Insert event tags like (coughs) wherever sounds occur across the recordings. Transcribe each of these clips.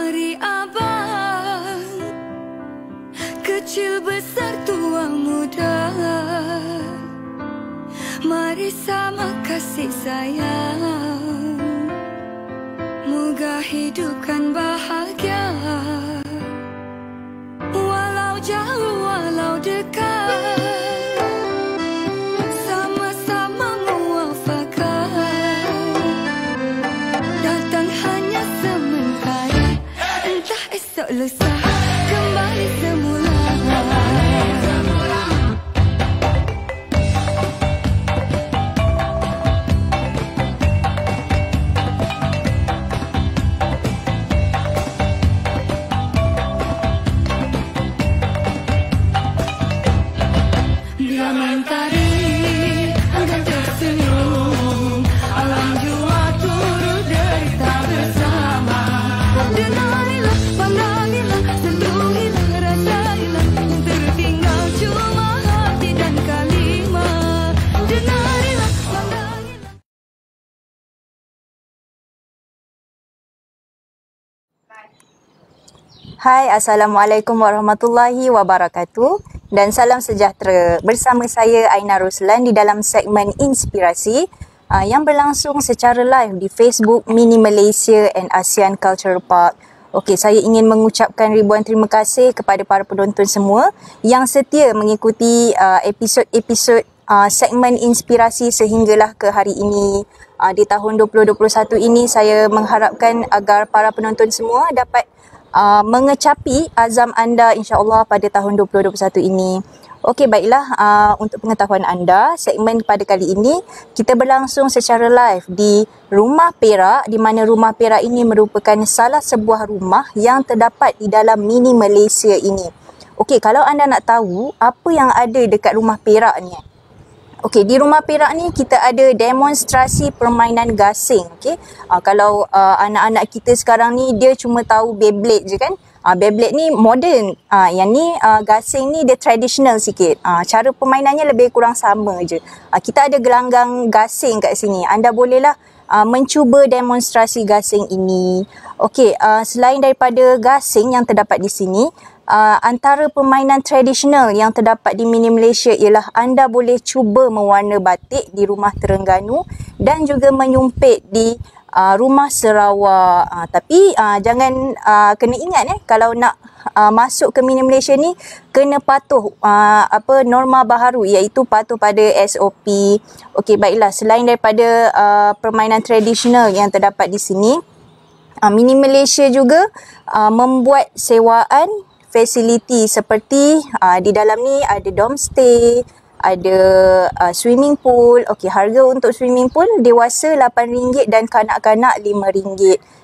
hari abang Kecil besar tua muda Mari sama kasih sayang Moga hidupkan bahagia Walau jauh walau dekat listen. Hai, Assalamualaikum Warahmatullahi Wabarakatuh dan salam sejahtera bersama saya Aina Ruslan di dalam segmen Inspirasi uh, yang berlangsung secara live di Facebook Mini Malaysia and ASEAN Culture Park. Okey, saya ingin mengucapkan ribuan terima kasih kepada para penonton semua yang setia mengikuti uh, episod-episod uh, segmen Inspirasi sehinggalah ke hari ini. Uh, di tahun 2021 ini saya mengharapkan agar para penonton semua dapat uh, mengecapi azam anda insyaAllah pada tahun 2021 ini. Okey baiklah uh, untuk pengetahuan anda segmen pada kali ini kita berlangsung secara live di Rumah Perak di mana Rumah Perak ini merupakan salah sebuah rumah yang terdapat di dalam mini Malaysia ini. Okey kalau anda nak tahu apa yang ada dekat Rumah Perak ni Okey, di Rumah Perak ni kita ada demonstrasi permainan gasing. Okey, uh, kalau uh, anak-anak kita sekarang ni dia cuma tahu Beyblade je kan? Uh, Beyblade ni modern. Uh, yang ni uh, gasing ni dia traditional sikit. Uh, cara permainannya lebih kurang sama je. Uh, kita ada gelanggang gasing kat sini. Anda bolehlah uh, mencuba demonstrasi gasing ini. Okey, uh, selain daripada gasing yang terdapat di sini, uh, antara permainan tradisional yang terdapat di Mini Malaysia ialah anda boleh cuba mewarna batik di rumah Terengganu dan juga menyumpit di uh, rumah Sarawak. Uh, tapi uh, jangan uh, kena ingat eh kalau nak uh, masuk ke Mini Malaysia ni kena patuh uh, apa norma baharu iaitu patuh pada SOP. Okey baiklah selain daripada uh, permainan tradisional yang terdapat di sini Uh, Mini Malaysia juga uh, membuat sewaan fasiliti seperti uh, di dalam ni ada dorm stay, ada uh, swimming pool. Okey, harga untuk swimming pool dewasa RM8 dan kanak-kanak RM5.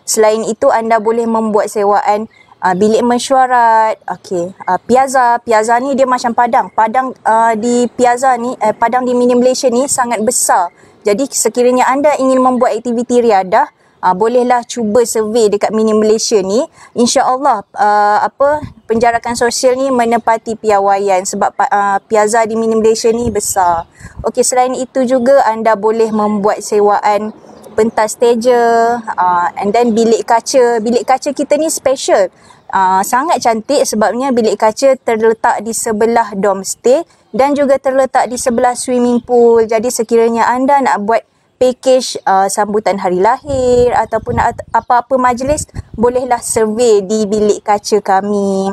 Selain itu anda boleh membuat sewaan uh, bilik mesyuarat. Okey, uh, piazza, piazza ni dia macam padang. Padang uh, di piazza ni, uh, padang di mini ni sangat besar. Jadi sekiranya anda ingin membuat aktiviti riadah, uh, bolehlah cuba survey dekat Mini Malaysia ni insyaallah uh, apa penjarakan sosial ni menepati piawaian sebab uh, piazza di Mini Malaysia ni besar okey selain itu juga anda boleh membuat sewaan pentas stage uh, and then bilik kaca bilik kaca kita ni special Uh, sangat cantik sebabnya bilik kaca terletak di sebelah dom stay dan juga terletak di sebelah swimming pool. Jadi sekiranya anda nak buat pakej uh, sambutan hari lahir ataupun apa-apa majlis bolehlah survey di bilik kaca kami.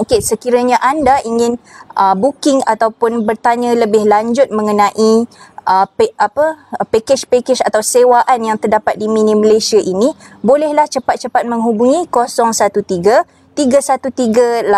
Okey, sekiranya anda ingin uh, booking ataupun bertanya lebih lanjut mengenai uh, pe- apa pakej-pakej uh, atau sewaan yang terdapat di Mini Malaysia ini, bolehlah cepat-cepat menghubungi 013 313 8686.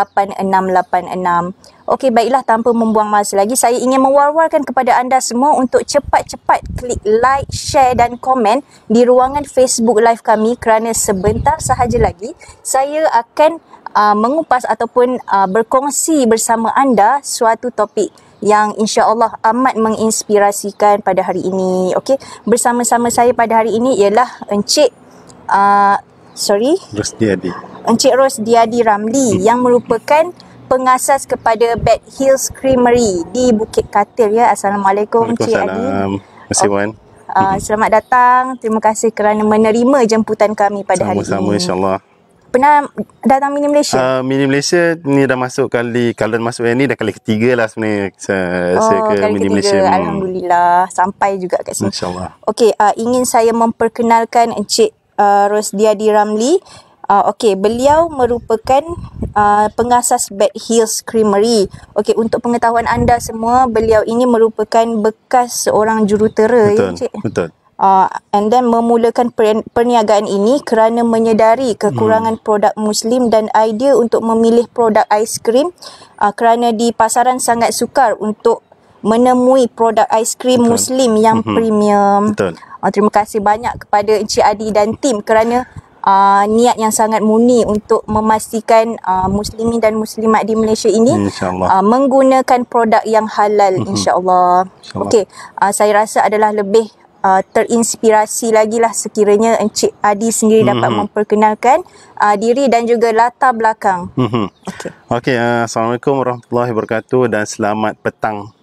Okey baiklah tanpa membuang masa lagi saya ingin mewar-warkan kepada anda semua untuk cepat-cepat klik like, share dan komen di ruangan Facebook live kami kerana sebentar sahaja lagi saya akan uh, mengupas ataupun uh, berkongsi bersama anda suatu topik yang insya-Allah amat menginspirasikan pada hari ini. Okey, bersama-sama saya pada hari ini ialah Encik uh, sorry, Rosdiadi. Encik Rosdiadi Ramli hmm. yang merupakan pengasas kepada Bad Hills Creamery di Bukit Katil ya. Assalamualaikum Cik Adi. Assalamualaikum. Uh, ah, selamat datang. Terima kasih kerana menerima jemputan kami pada Sama-sama, hari ini. Sama-sama insya Pernah datang Mini Malaysia? Uh, Mini Malaysia ni dah masuk kali kalau masuk yang ni dah kali ketiga lah sebenarnya oh, ke kali Mini ketiga. Malaysia. Hmm. Alhamdulillah hmm. sampai juga kat sini. insya Okey, uh, ingin saya memperkenalkan Encik uh, Rosdiadi Ramli Uh, ah, okay, beliau merupakan uh, pengasas Bad Hills Creamery. Okay, untuk pengetahuan anda semua, beliau ini merupakan bekas seorang jurutera. Ya, betul, ya, cik? betul. Uh, and then memulakan perniagaan ini kerana menyedari kekurangan hmm. produk muslim dan idea untuk memilih produk aiskrim uh, kerana di pasaran sangat sukar untuk menemui produk aiskrim Betul. muslim yang hmm. premium. Betul. Uh, terima kasih banyak kepada Encik Adi dan tim kerana uh, niat yang sangat murni untuk memastikan uh, muslimin dan muslimat di Malaysia ini uh, menggunakan produk yang halal hmm insyaallah. Insya Okey, uh, saya rasa adalah lebih uh, terinspirasi lagi lah sekiranya Encik Adi sendiri mm-hmm. dapat memperkenalkan uh, diri dan juga latar belakang. Mm-hmm. Okey. Okey, uh, assalamualaikum warahmatullahi wabarakatuh dan selamat petang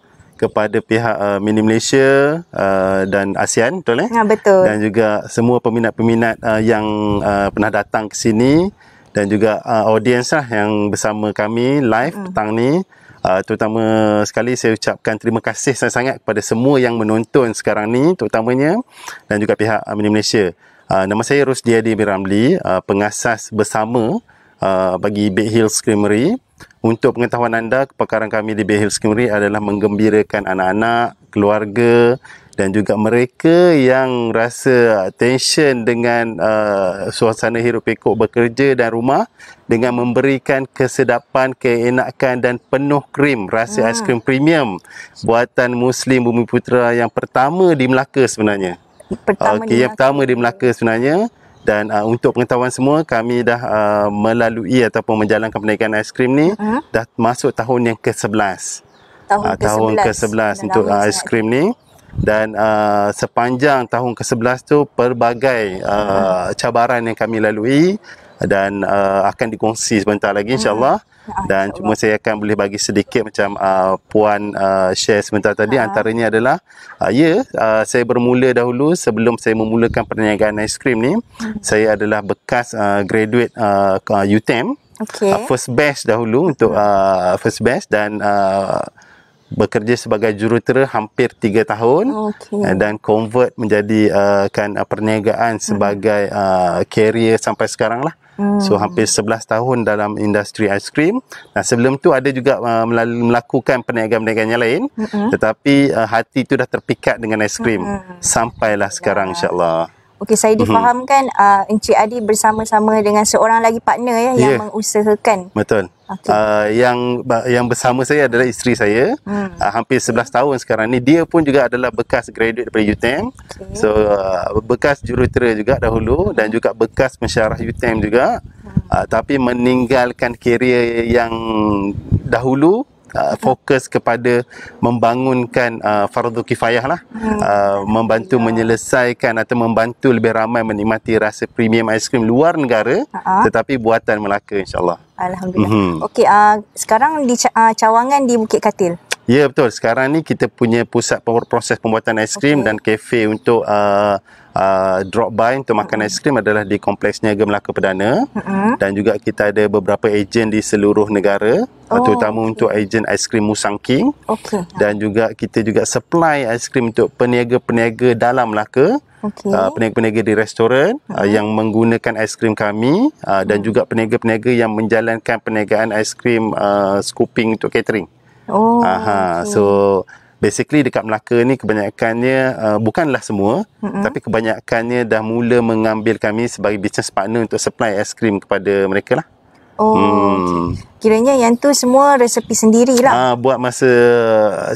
kepada pihak uh, Mini Malaysia uh, dan ASEAN betul eh? Ya, betul. Dan juga semua peminat-peminat uh, yang uh, pernah datang ke sini dan juga uh, audiens lah yang bersama kami live mm. petang ni. Uh, terutama sekali saya ucapkan terima kasih sangat-sangat kepada semua yang menonton sekarang ni terutamanya dan juga pihak uh, Mini Malaysia. Uh, nama saya Rusdi Adi Biramli, uh, pengasas bersama uh, bagi Big Hills Creamery. Untuk pengetahuan anda, kepakaran kami di Behil Skimri adalah menggembirakan anak-anak, keluarga dan juga mereka yang rasa tension dengan uh, suasana hidup pekok bekerja dan rumah dengan memberikan kesedapan, keenakan dan penuh krim rasa hmm. aiskrim premium buatan Muslim Bumi Putra yang pertama di Melaka sebenarnya. Pertama okay, di yang Melaka. pertama di Melaka sebenarnya dan uh, untuk pengetahuan semua kami dah uh, melalui ataupun menjalankan penaikan aiskrim ni uh dah masuk tahun yang ke-11 tahun, ah, uh, ke-11, untuk uh, aiskrim ni dan uh, sepanjang tahun ke-11 tu pelbagai uh, uh cabaran yang kami lalui dan uh, akan dikongsi sebentar lagi mhm. insyaallah Ah, dan ya cuma saya akan boleh bagi sedikit macam uh, puan uh, share sebentar tadi ha. antaranya adalah uh, ya yeah, uh, saya bermula dahulu sebelum saya memulakan perniagaan aiskrim ni hmm. saya adalah bekas uh, graduate uh, UTM e okay. uh, first batch dahulu untuk uh, first batch dan uh, bekerja sebagai jurutera hampir 3 tahun okay. dan convert menjadi uh, kan perniagaan hmm. sebagai uh, career sampai sekarang lah. Hmm. So hampir 11 tahun dalam industri aiskrim. Nah sebelum tu ada juga uh, melakukan perniagaan-perniagaan yang lain hmm. tetapi uh, hati tu dah terpikat dengan aiskrim hmm. sampailah ya. sekarang ya. insyaallah. Okey saya mhm. difahamkan hmm. uh, Encik Adi bersama-sama dengan seorang lagi partner ya yang ya. mengusahakan. Betul okay. uh, ah, yang yang bersama saya adalah isteri saya hmm. uh, hampir 11 okay. tahun sekarang ni dia pun juga adalah bekas graduate daripada UTM okay. so uh, bekas jurutera juga dahulu hmm. dan juga bekas mensyarah UTEM juga hmm. uh, tapi meninggalkan kerjaya yang dahulu uh, fokus kepada membangunkan uh, fardu kifayah lah hmm. uh, membantu ya. menyelesaikan atau membantu lebih ramai menikmati rasa premium aiskrim luar negara uh-huh. tetapi buatan Melaka insyaAllah Alhamdulillah mm-hmm. Okey, uh, sekarang di uh, cawangan di Bukit Katil Ya betul, sekarang ni kita punya pusat proses pembuatan aiskrim okay. dan kafe untuk uh, Uh, drop by untuk makan mm-hmm. aiskrim adalah di Kompleks Niaga Melaka Perdana mm-hmm. dan juga kita ada beberapa ejen di seluruh negara oh, terutama okay. untuk ejen aiskrim Musang King okay. dan juga kita juga supply aiskrim untuk peniaga-peniaga dalam Melaka Okay. Uh, peniaga-peniaga di restoran uh-huh. uh, yang menggunakan aiskrim kami uh, dan uh-huh. juga peniaga-peniaga yang menjalankan peniagaan aiskrim uh, scooping untuk catering. Oh. Aha, okay. so basically dekat Melaka ni kebanyakannya uh, bukanlah semua mm-hmm. tapi kebanyakannya dah mula mengambil kami sebagai business partner untuk supply es krim kepada mereka lah. Oh, hmm. kiranya yang tu semua resepi sendirilah. Ah, buat masa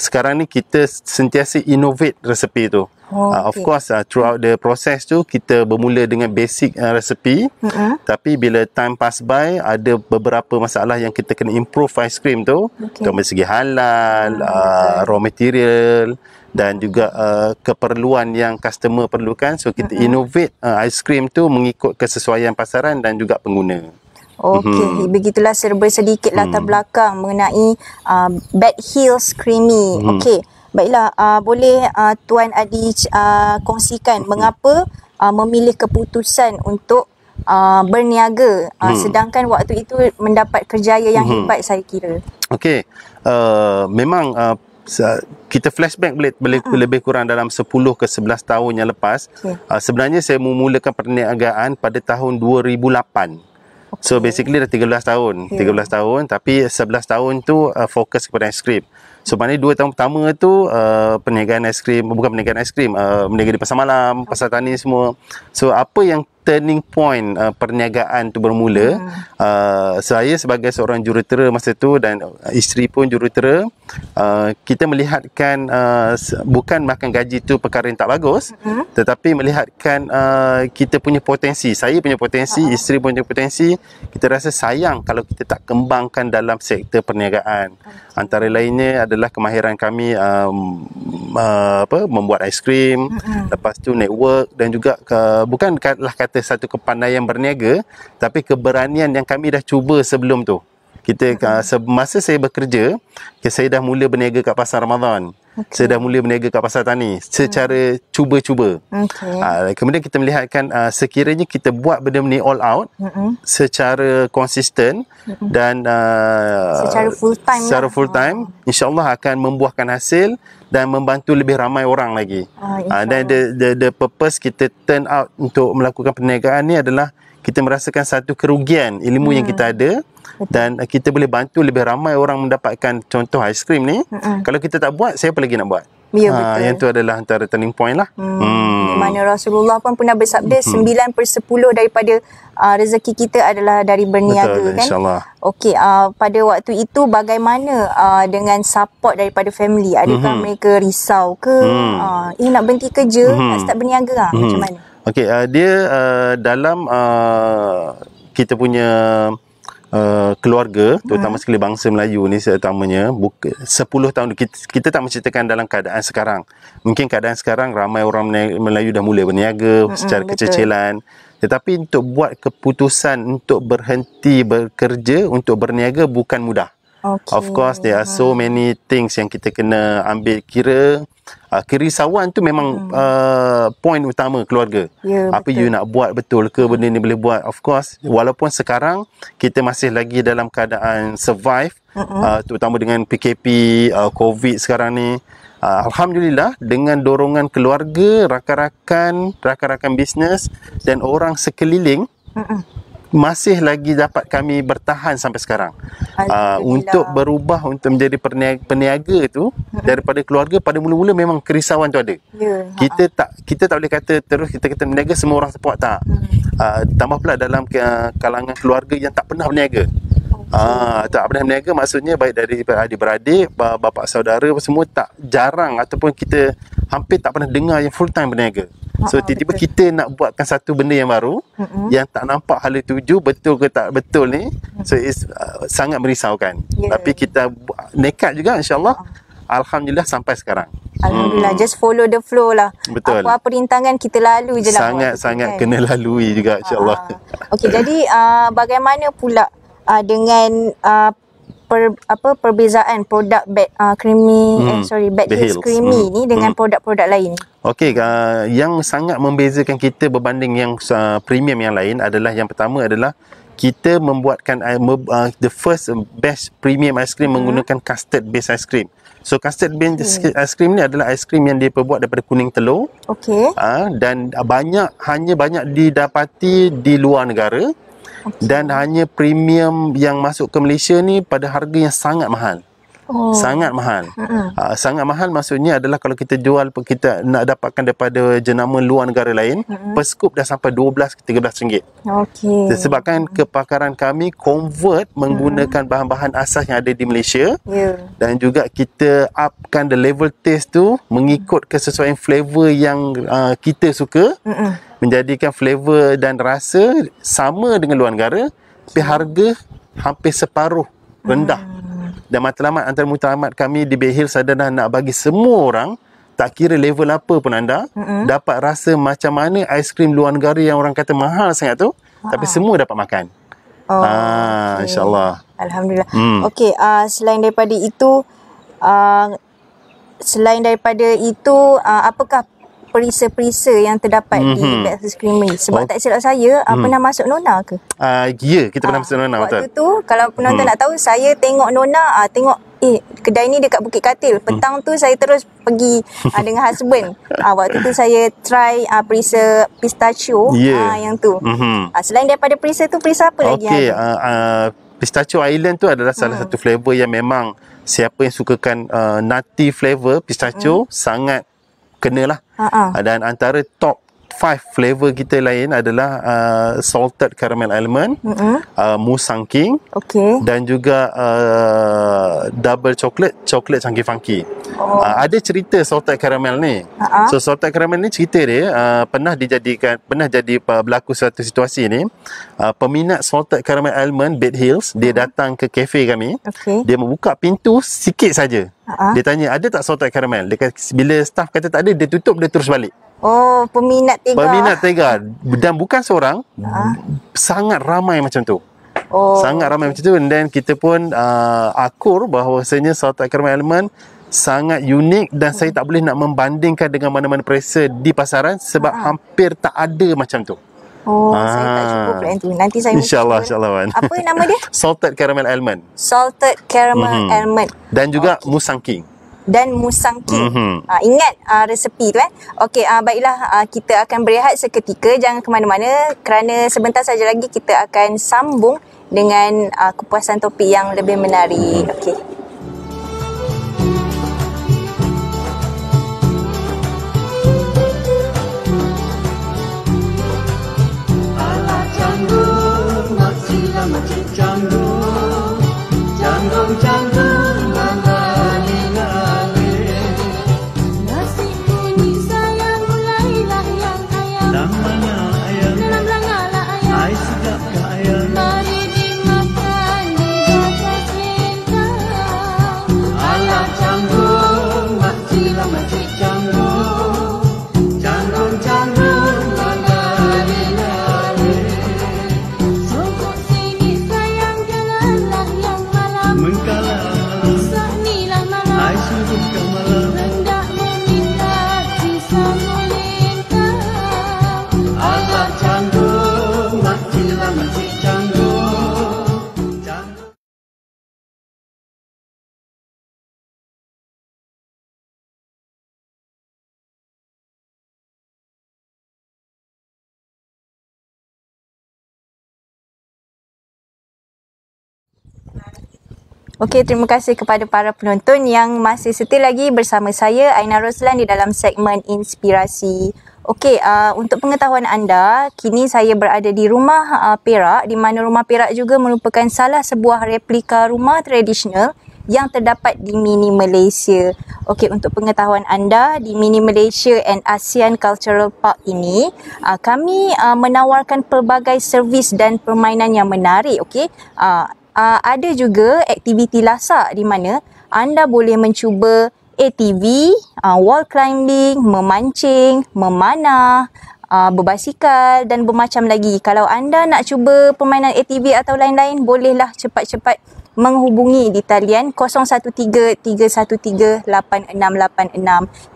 sekarang ni kita sentiasa innovate resepi tu. Oh, ah, okay. Uh, of course uh, throughout the process tu kita bermula dengan basic uh, recipe uh-huh. tapi bila time pass by ada beberapa masalah yang kita kena improve ice cream tu okay. dari segi halal uh, raw material dan juga uh, keperluan yang customer perlukan so kita uh-huh. innovate uh, ice cream tu mengikut kesesuaian pasaran dan juga pengguna Okey, mm-hmm. begitulah serba sedikit latar mm. belakang mengenai uh, Bad Hills Creamy. Mm. Okey. Baiklah, uh, boleh uh, Tuan Adi uh, kongsikan mengapa uh, memilih keputusan untuk uh, berniaga uh, hmm. sedangkan waktu itu mendapat kerjaya yang hmm. hebat saya kira. Okey, uh, memang uh, kita flashback boleh, boleh hmm. lebih kurang dalam 10 ke 11 tahun yang lepas okay. uh, sebenarnya saya memulakan perniagaan pada tahun 2008 so basically dah 13 tahun 13 tahun tapi 11 tahun tu uh, fokus kepada skrip hmm. So maknanya dua tahun pertama tu uh, Perniagaan aiskrim Bukan perniagaan aiskrim uh, Perniagaan di pasar malam Pasar tani semua So apa yang turning point uh, perniagaan tu bermula hmm. uh, saya sebagai seorang jurutera masa tu dan uh, isteri pun jurutera uh, kita melihatkan uh, bukan makan gaji tu perkara yang tak bagus hmm. tetapi melihatkan uh, kita punya potensi saya punya potensi hmm. isteri punya potensi kita rasa sayang kalau kita tak kembangkan dalam sektor perniagaan hmm. antara lainnya adalah kemahiran kami um, uh, apa membuat aiskrim hmm. lepas tu network dan juga uh, bukanlah kata kata satu kepandaian berniaga tapi keberanian yang kami dah cuba sebelum tu kita ah, semasa saya bekerja saya dah mula berniaga kat pasar Ramadan okay. saya dah mula berniaga kat pasar tani secara hmm. cuba-cuba. Okay. Uh, ah, kemudian kita melihatkan uh, sekiranya kita buat benda ni all out Mm-mm. secara konsisten Mm-mm. dan uh, secara full time lah. secara lah. full time oh. insyaallah akan membuahkan hasil dan membantu lebih ramai orang lagi. Ah uh, dan the, the the purpose kita turn out untuk melakukan perniagaan ni adalah kita merasakan satu kerugian ilmu hmm. yang kita ada dan kita boleh bantu lebih ramai orang mendapatkan contoh aiskrim ni mm-hmm. kalau kita tak buat saya siapa lagi nak buat ya, ha, betul. yang tu adalah antara turning point lah hmm. Hmm. mana Rasulullah pun pernah bersabda hmm. 9 per 10 daripada uh, rezeki kita adalah dari berniaga betul, kan insyaAllah Okey, uh, pada waktu itu bagaimana uh, dengan support daripada family adakah hmm mereka risau ke hmm. uh, eh nak berhenti kerja mm-hmm. nak start berniaga lah mm-hmm. macam hmm. mana Okey, uh, dia uh, dalam uh, kita punya Eh, keluarga terutama ah. sekali bangsa Melayu ni terutamanya buka 10 tahun kita, kita tak menceritakan dalam keadaan sekarang mungkin keadaan sekarang ramai orang Melayu dah mula berniaga mm secara betul. kececelan tetapi untuk buat keputusan untuk berhenti bekerja untuk berniaga bukan mudah Okay. Of course there are so many things yang kita kena ambil kira. Uh, kerisauan tu memang hmm. uh, point utama keluarga. Yeah, Apa betul. you nak buat betul ke hmm. benda ni boleh buat. Of course hmm. walaupun sekarang kita masih lagi dalam keadaan survive uh-uh. uh, terutama dengan PKP, uh, COVID sekarang ni. Uh, Alhamdulillah dengan dorongan keluarga, rakan-rakan, rakan-rakan bisnes dan orang sekeliling. Uh-uh masih lagi dapat kami bertahan sampai sekarang uh, untuk berubah untuk menjadi peniaga perniaga tu daripada keluarga pada mula-mula memang kerisauan tu ada yeah. kita uh-huh. tak kita tak boleh kata terus kita kata berniaga semua orang support tak uh, tambah pula dalam uh, kalangan keluarga yang tak pernah berniaga Ah, tak pernah berniaga maksudnya baik dari adik-beradik, bapa saudara semua tak jarang ataupun kita hampir tak pernah dengar yang full time berniaga. So ah, ah, tiba-tiba betul. kita nak buatkan satu benda yang baru Mm-mm. yang tak nampak hala tuju betul ke tak betul ni. So it's uh, sangat merisaukan. Yeah. Tapi kita nekat juga insya-Allah. Ah. Alhamdulillah sampai sekarang. Alhamdulillah hmm. just follow the flow lah. Betul. Apa-apa rintangan kita lalu je lah. Sangat-sangat kan? kena lalui juga insyaallah. allah Okey jadi uh, bagaimana pula uh, dengan uh, per, apa perbezaan produk bed uh, creamy eh, hmm. eh, sorry bed creamy hmm. ni dengan hmm. produk-produk lain. Okey uh, yang sangat membezakan kita berbanding yang uh, premium yang lain adalah yang pertama adalah kita membuatkan uh, uh the first best premium ice cream hmm. menggunakan custard based ice cream. So custard based okay. ice cream ni adalah ice cream yang diperbuat daripada kuning telur. Okey. Uh, dan banyak hanya banyak didapati di luar negara. Dan hanya premium yang masuk ke Malaysia ni pada harga yang sangat mahal. Oh. Sangat mahal. Uh-huh. Uh, sangat mahal maksudnya adalah kalau kita jual kita nak dapatkan daripada jenama luar negara lain, uh-huh. per scoop dah sampai 12 ke 13 ringgit. Okey. Sebabkan kepakaran kami convert menggunakan uh-huh. bahan-bahan asas yang ada di Malaysia. Yeah. Dan juga kita upkan the level taste tu mengikut kesesuaian flavor yang uh, kita suka. Uh-huh menjadikan flavor dan rasa sama dengan luar negara tapi harga hampir separuh rendah hmm. dan matlamat antara matlamat kami di Behil sadana nak bagi semua orang tak kira level apa pun anda hmm dapat rasa macam mana aiskrim luar negara yang orang kata mahal sangat tu ha. tapi ah. semua dapat makan oh, ah okay. insyaallah alhamdulillah hmm. okey uh, selain daripada itu uh, selain daripada itu uh, apakah perisa-perisa yang terdapat mm-hmm. di mhm. Bex Creamery. Sebab oh. tak silap saya, uh, mm. pernah masuk Nona ke? Ah, uh, ya, yeah, kita pernah uh, ah, masuk Nona waktu tu kalau penonton mm. nak tahu, saya tengok Nona, uh, tengok eh kedai ni dekat Bukit Katil. Mhm. Petang mm. tu saya terus pergi uh, dengan (laughs) husband. Ah, uh, waktu tu saya try uh, perisa pistachio yeah. Ya. uh, yang tu. Mm-hmm. Uh, selain daripada perisa tu, perisa apa okay. lagi? Okey, uh, uh, pistachio island tu adalah salah mm. satu flavor yang memang siapa yang sukakan uh, nutty flavor pistachio mm. sangat kena lah. Uh-uh. Dan antara top 5 flavor kita lain adalah uh, salted caramel almond, mm-hmm. uh, musang king okay. dan juga uh, double chocolate, chocolate chunky funky. Oh. Uh, ada cerita salted caramel ni. Uh-huh. So salted caramel ni cerita dia uh, pernah dijadikan pernah jadi uh, berlaku satu situasi ni. Uh, peminat salted caramel almond Bed Hills, mm-hmm. dia datang ke kafe kami. Okay. Dia membuka pintu sikit saja uh Dia tanya ada tak salted caramel? Dia kata, bila staff kata tak ada, dia tutup dia terus balik. Oh, peminat tega. Peminat tega. Dan bukan seorang, uh-huh. sangat ramai macam tu. Oh. Sangat ramai macam tu dan kita pun uh, akur sebenarnya salted caramel element sangat unik dan uh-huh. saya hmm. tak boleh nak membandingkan dengan mana-mana perasa di pasaran sebab uh-huh. hampir tak ada macam tu. Oh, ah. saya tak cukup brand tu. Nanti saya InsyaAllah, insyaAllah, Wan. Apa nama dia? (laughs) Salted Caramel Almond. Salted Caramel mm-hmm. Almond. Dan juga okay. Musang King. Dan Musang King. Mm-hmm. Uh, ingat uh, resepi tu, eh. Okay, uh, ah, baiklah. Uh, kita akan berehat seketika. Jangan ke mana-mana. Kerana sebentar saja lagi kita akan sambung dengan uh, kepuasan topik yang lebih menarik. Okey. Okey, terima kasih kepada para penonton yang masih setia lagi bersama saya Aina Roslan di dalam segmen Inspirasi. Okey, uh, untuk pengetahuan anda, kini saya berada di rumah uh, Perak di mana rumah Perak juga merupakan salah sebuah replika rumah tradisional yang terdapat di Mini Malaysia. Okey, untuk pengetahuan anda, di Mini Malaysia and ASEAN Cultural Park ini, uh, kami uh, menawarkan pelbagai servis dan permainan yang menarik, okey. Uh, uh, ada juga aktiviti lasak di mana anda boleh mencuba ATV, uh, ah, wall climbing, memancing, memanah, uh, berbasikal dan bermacam lagi. Kalau anda nak cuba permainan ATV atau lain-lain, bolehlah cepat-cepat menghubungi di talian 0133138686.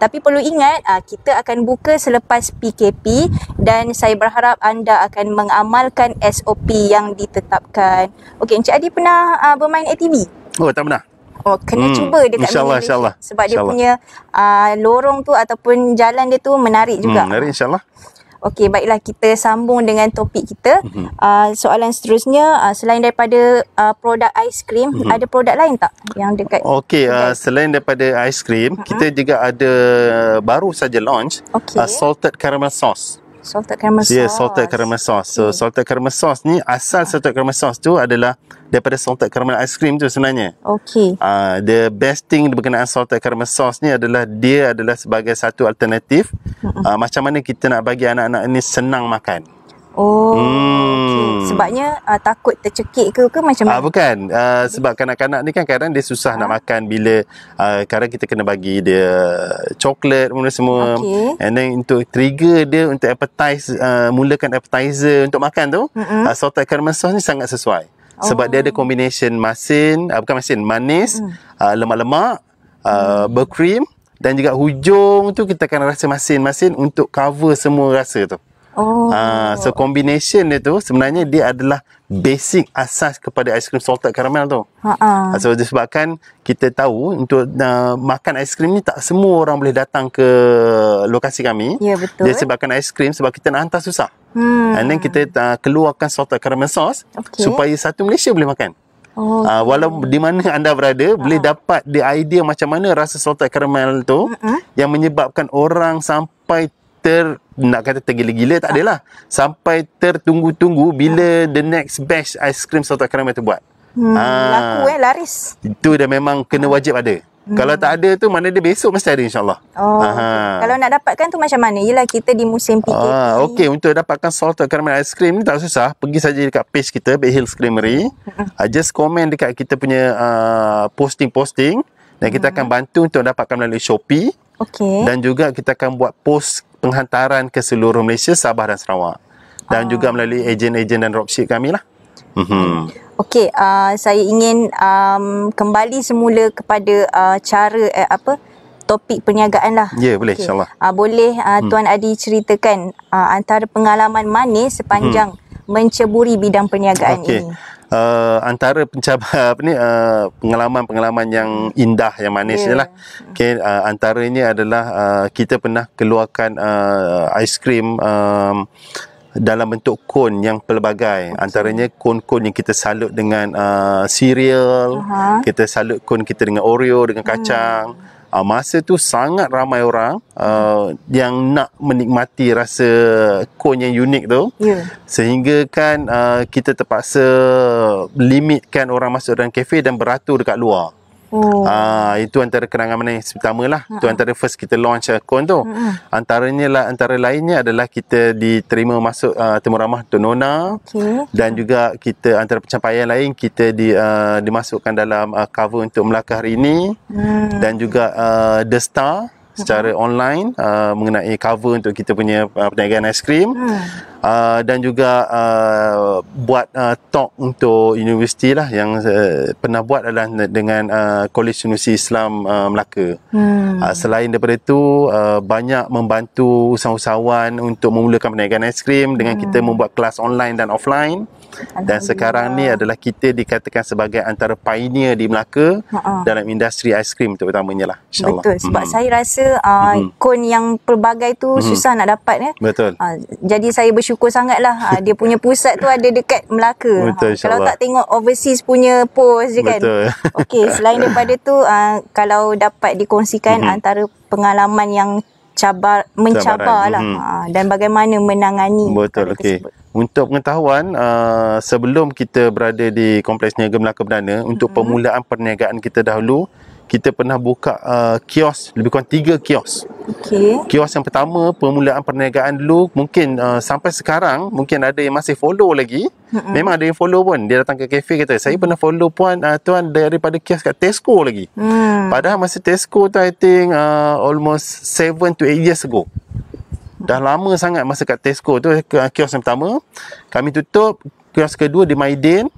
Tapi perlu ingat, ah, kita akan buka selepas PKP dan saya berharap anda akan mengamalkan SOP yang ditetapkan. Okey, Encik Adi pernah uh, bermain ATV? Oh, tak pernah. Oh, kena hmm. cuba dekat InsyaAllah, Mini insyaAllah. Sebab insya dia Allah. punya uh, lorong tu ataupun jalan dia tu menarik juga. Hmm, menarik, insyaAllah. Okey, baiklah kita sambung dengan topik kita. Mm-hmm. Uh, soalan seterusnya, uh, selain daripada uh, produk aiskrim, mm-hmm. ada produk lain tak yang dekat? Okey, uh, selain daripada aiskrim, mm-hmm. kita juga ada baru saja launch okay. uh, salted caramel sauce. Salted caramel sauce. Ya, yeah, salted caramel sauce. So, hmm. salted caramel sauce ni, asal ah. salted caramel sauce tu adalah daripada salted caramel ice cream tu sebenarnya. Okay. Uh, ah, the best thing berkenaan salted caramel sauce ni adalah dia adalah sebagai satu alternatif. Hmm. Uh, macam mana kita nak bagi anak-anak ni senang makan. Oh. Hmm. Okay. Sebabnya uh, takut tercekik ke ke macam ah, mana? Uh, bukan. Uh, sebab kanak-kanak ni kan kadang dia susah ha? nak ah. makan bila uh, kadang kita kena bagi dia coklat mula semua. Okay. And then untuk trigger dia untuk appetizer, uh, mulakan appetizer untuk makan tu, uh, salted caramel sauce ni sangat sesuai. Oh. Sebab dia ada oh. combination masin, uh, bukan masin, manis, hmm. lemak-lemak, uh, hmm. berkrim dan juga hujung tu kita akan rasa masin-masin untuk cover semua rasa tu. Oh. Uh, so combination dia tu sebenarnya dia adalah basic asas kepada aiskrim salted caramel tu. Ha uh So disebabkan kita tahu untuk uh, makan aiskrim ni tak semua orang boleh datang ke lokasi kami. Ya betul. Dia sebabkan aiskrim sebab kita nak hantar susah. Hmm. And then kita uh, keluarkan salted caramel sauce okay. supaya satu Malaysia boleh makan. Oh, okay. Uh, walau di mana anda berada uh. boleh dapat the idea macam mana rasa salted caramel tu uh yang menyebabkan orang sampai ter nak kata tergila-gila tak adalah sampai tertunggu-tunggu bila the next batch ice cream salted caramel tu buat hmm, Aa, ah. laku eh laris itu dah memang kena ah. wajib ada hmm. kalau tak ada tu mana dia besok mesti ada insyaAllah oh, okay. kalau nak dapatkan tu macam mana ialah kita di musim PKP ah, okay untuk dapatkan salted caramel ice cream ni tak susah pergi saja dekat page kita Big Hill Screamery just komen dekat kita punya uh, posting-posting dan kita hmm. akan bantu untuk dapatkan melalui Shopee Okay. Dan juga kita akan buat post penghantaran ke seluruh Malaysia, Sabah dan Sarawak. Dan uh. juga melalui ejen-ejen dan dropship kami lah. Mm-hmm. Okey, uh, saya ingin um, kembali semula kepada uh, cara eh, apa topik perniagaan lah. Ya, yeah, boleh okay. insyaAllah. Uh, boleh uh, hmm. Tuan Adi ceritakan uh, antara pengalaman manis sepanjang hmm. menceburi bidang perniagaan okay. ini uh, antara pencabar (laughs) apa ni uh, pengalaman-pengalaman yang indah yang manis yeah. lah. Okey uh, eh, antaranya adalah uh, kita pernah keluarkan uh, aiskrim um, dalam bentuk kon yang pelbagai okay. antaranya kon-kon yang kita salut dengan uh, cereal uh-huh. kita salut kon kita dengan Oreo dengan kacang hmm uh, masa tu sangat ramai orang uh, hmm. yang nak menikmati rasa cone yang unik tu yeah. sehingga kan uh, kita terpaksa limitkan orang masuk dalam kafe dan beratur dekat luar Oh. Ah itu antara kenangan manis pertama lah. Itu antara first kita launch akun tu. Antaranya lah antara lainnya adalah kita diterima masuk uh, temu ramah Tok Nona okay. dan juga kita antara pencapaian lain kita di uh, dimasukkan dalam uh, cover untuk Melaka hari ini uh dan juga uh, The Star secara online uh, mengenai cover untuk kita punya uh, perniagaan krim hmm. uh, dan juga uh, buat uh, talk untuk universiti lah yang uh, pernah buat adalah dengan kolej uh, universiti Islam uh, Melaka hmm. uh, selain daripada itu uh, banyak membantu usahawan untuk memulakan perniagaan krim dengan hmm. kita membuat kelas online dan offline dan sekarang ni adalah kita dikatakan sebagai antara pioneer di Melaka Ha-ha. dalam industri aiskrim terutamanya lah. InsyaAllah. Betul. Sebab hmm saya rasa uh, hmm kon yang pelbagai tu hmm susah nak dapat. Eh. Betul. Uh, jadi saya bersyukur sangat lah uh, dia punya pusat tu ada dekat Melaka. Betul ha, Kalau tak tengok overseas punya post je kan. Betul. Okey. selain daripada tu uh, kalau dapat dikongsikan mm-hmm. antara pengalaman yang cabar mencabarlah hmm. dan bagaimana menangani betul okey untuk pengetahuan uh, sebelum kita berada di kompleks niaga Melaka Perdana untuk hmm. pemulaan perniagaan kita dahulu kita pernah buka uh, kios lebih kurang tiga kios. Okay. Kios yang pertama permulaan perniagaan dulu mungkin uh, sampai sekarang mungkin ada yang masih follow lagi. Mm-hmm. Memang ada yang follow pun dia datang ke kafe kita. Saya pernah follow puan uh, tuan daripada kios kat Tesco lagi. Mm. Padahal masa Tesco tu I think uh, almost seven to eight years ago. Dah lama sangat masa kat Tesco tu eh, kios yang pertama. Kami tutup kios kedua di Maiden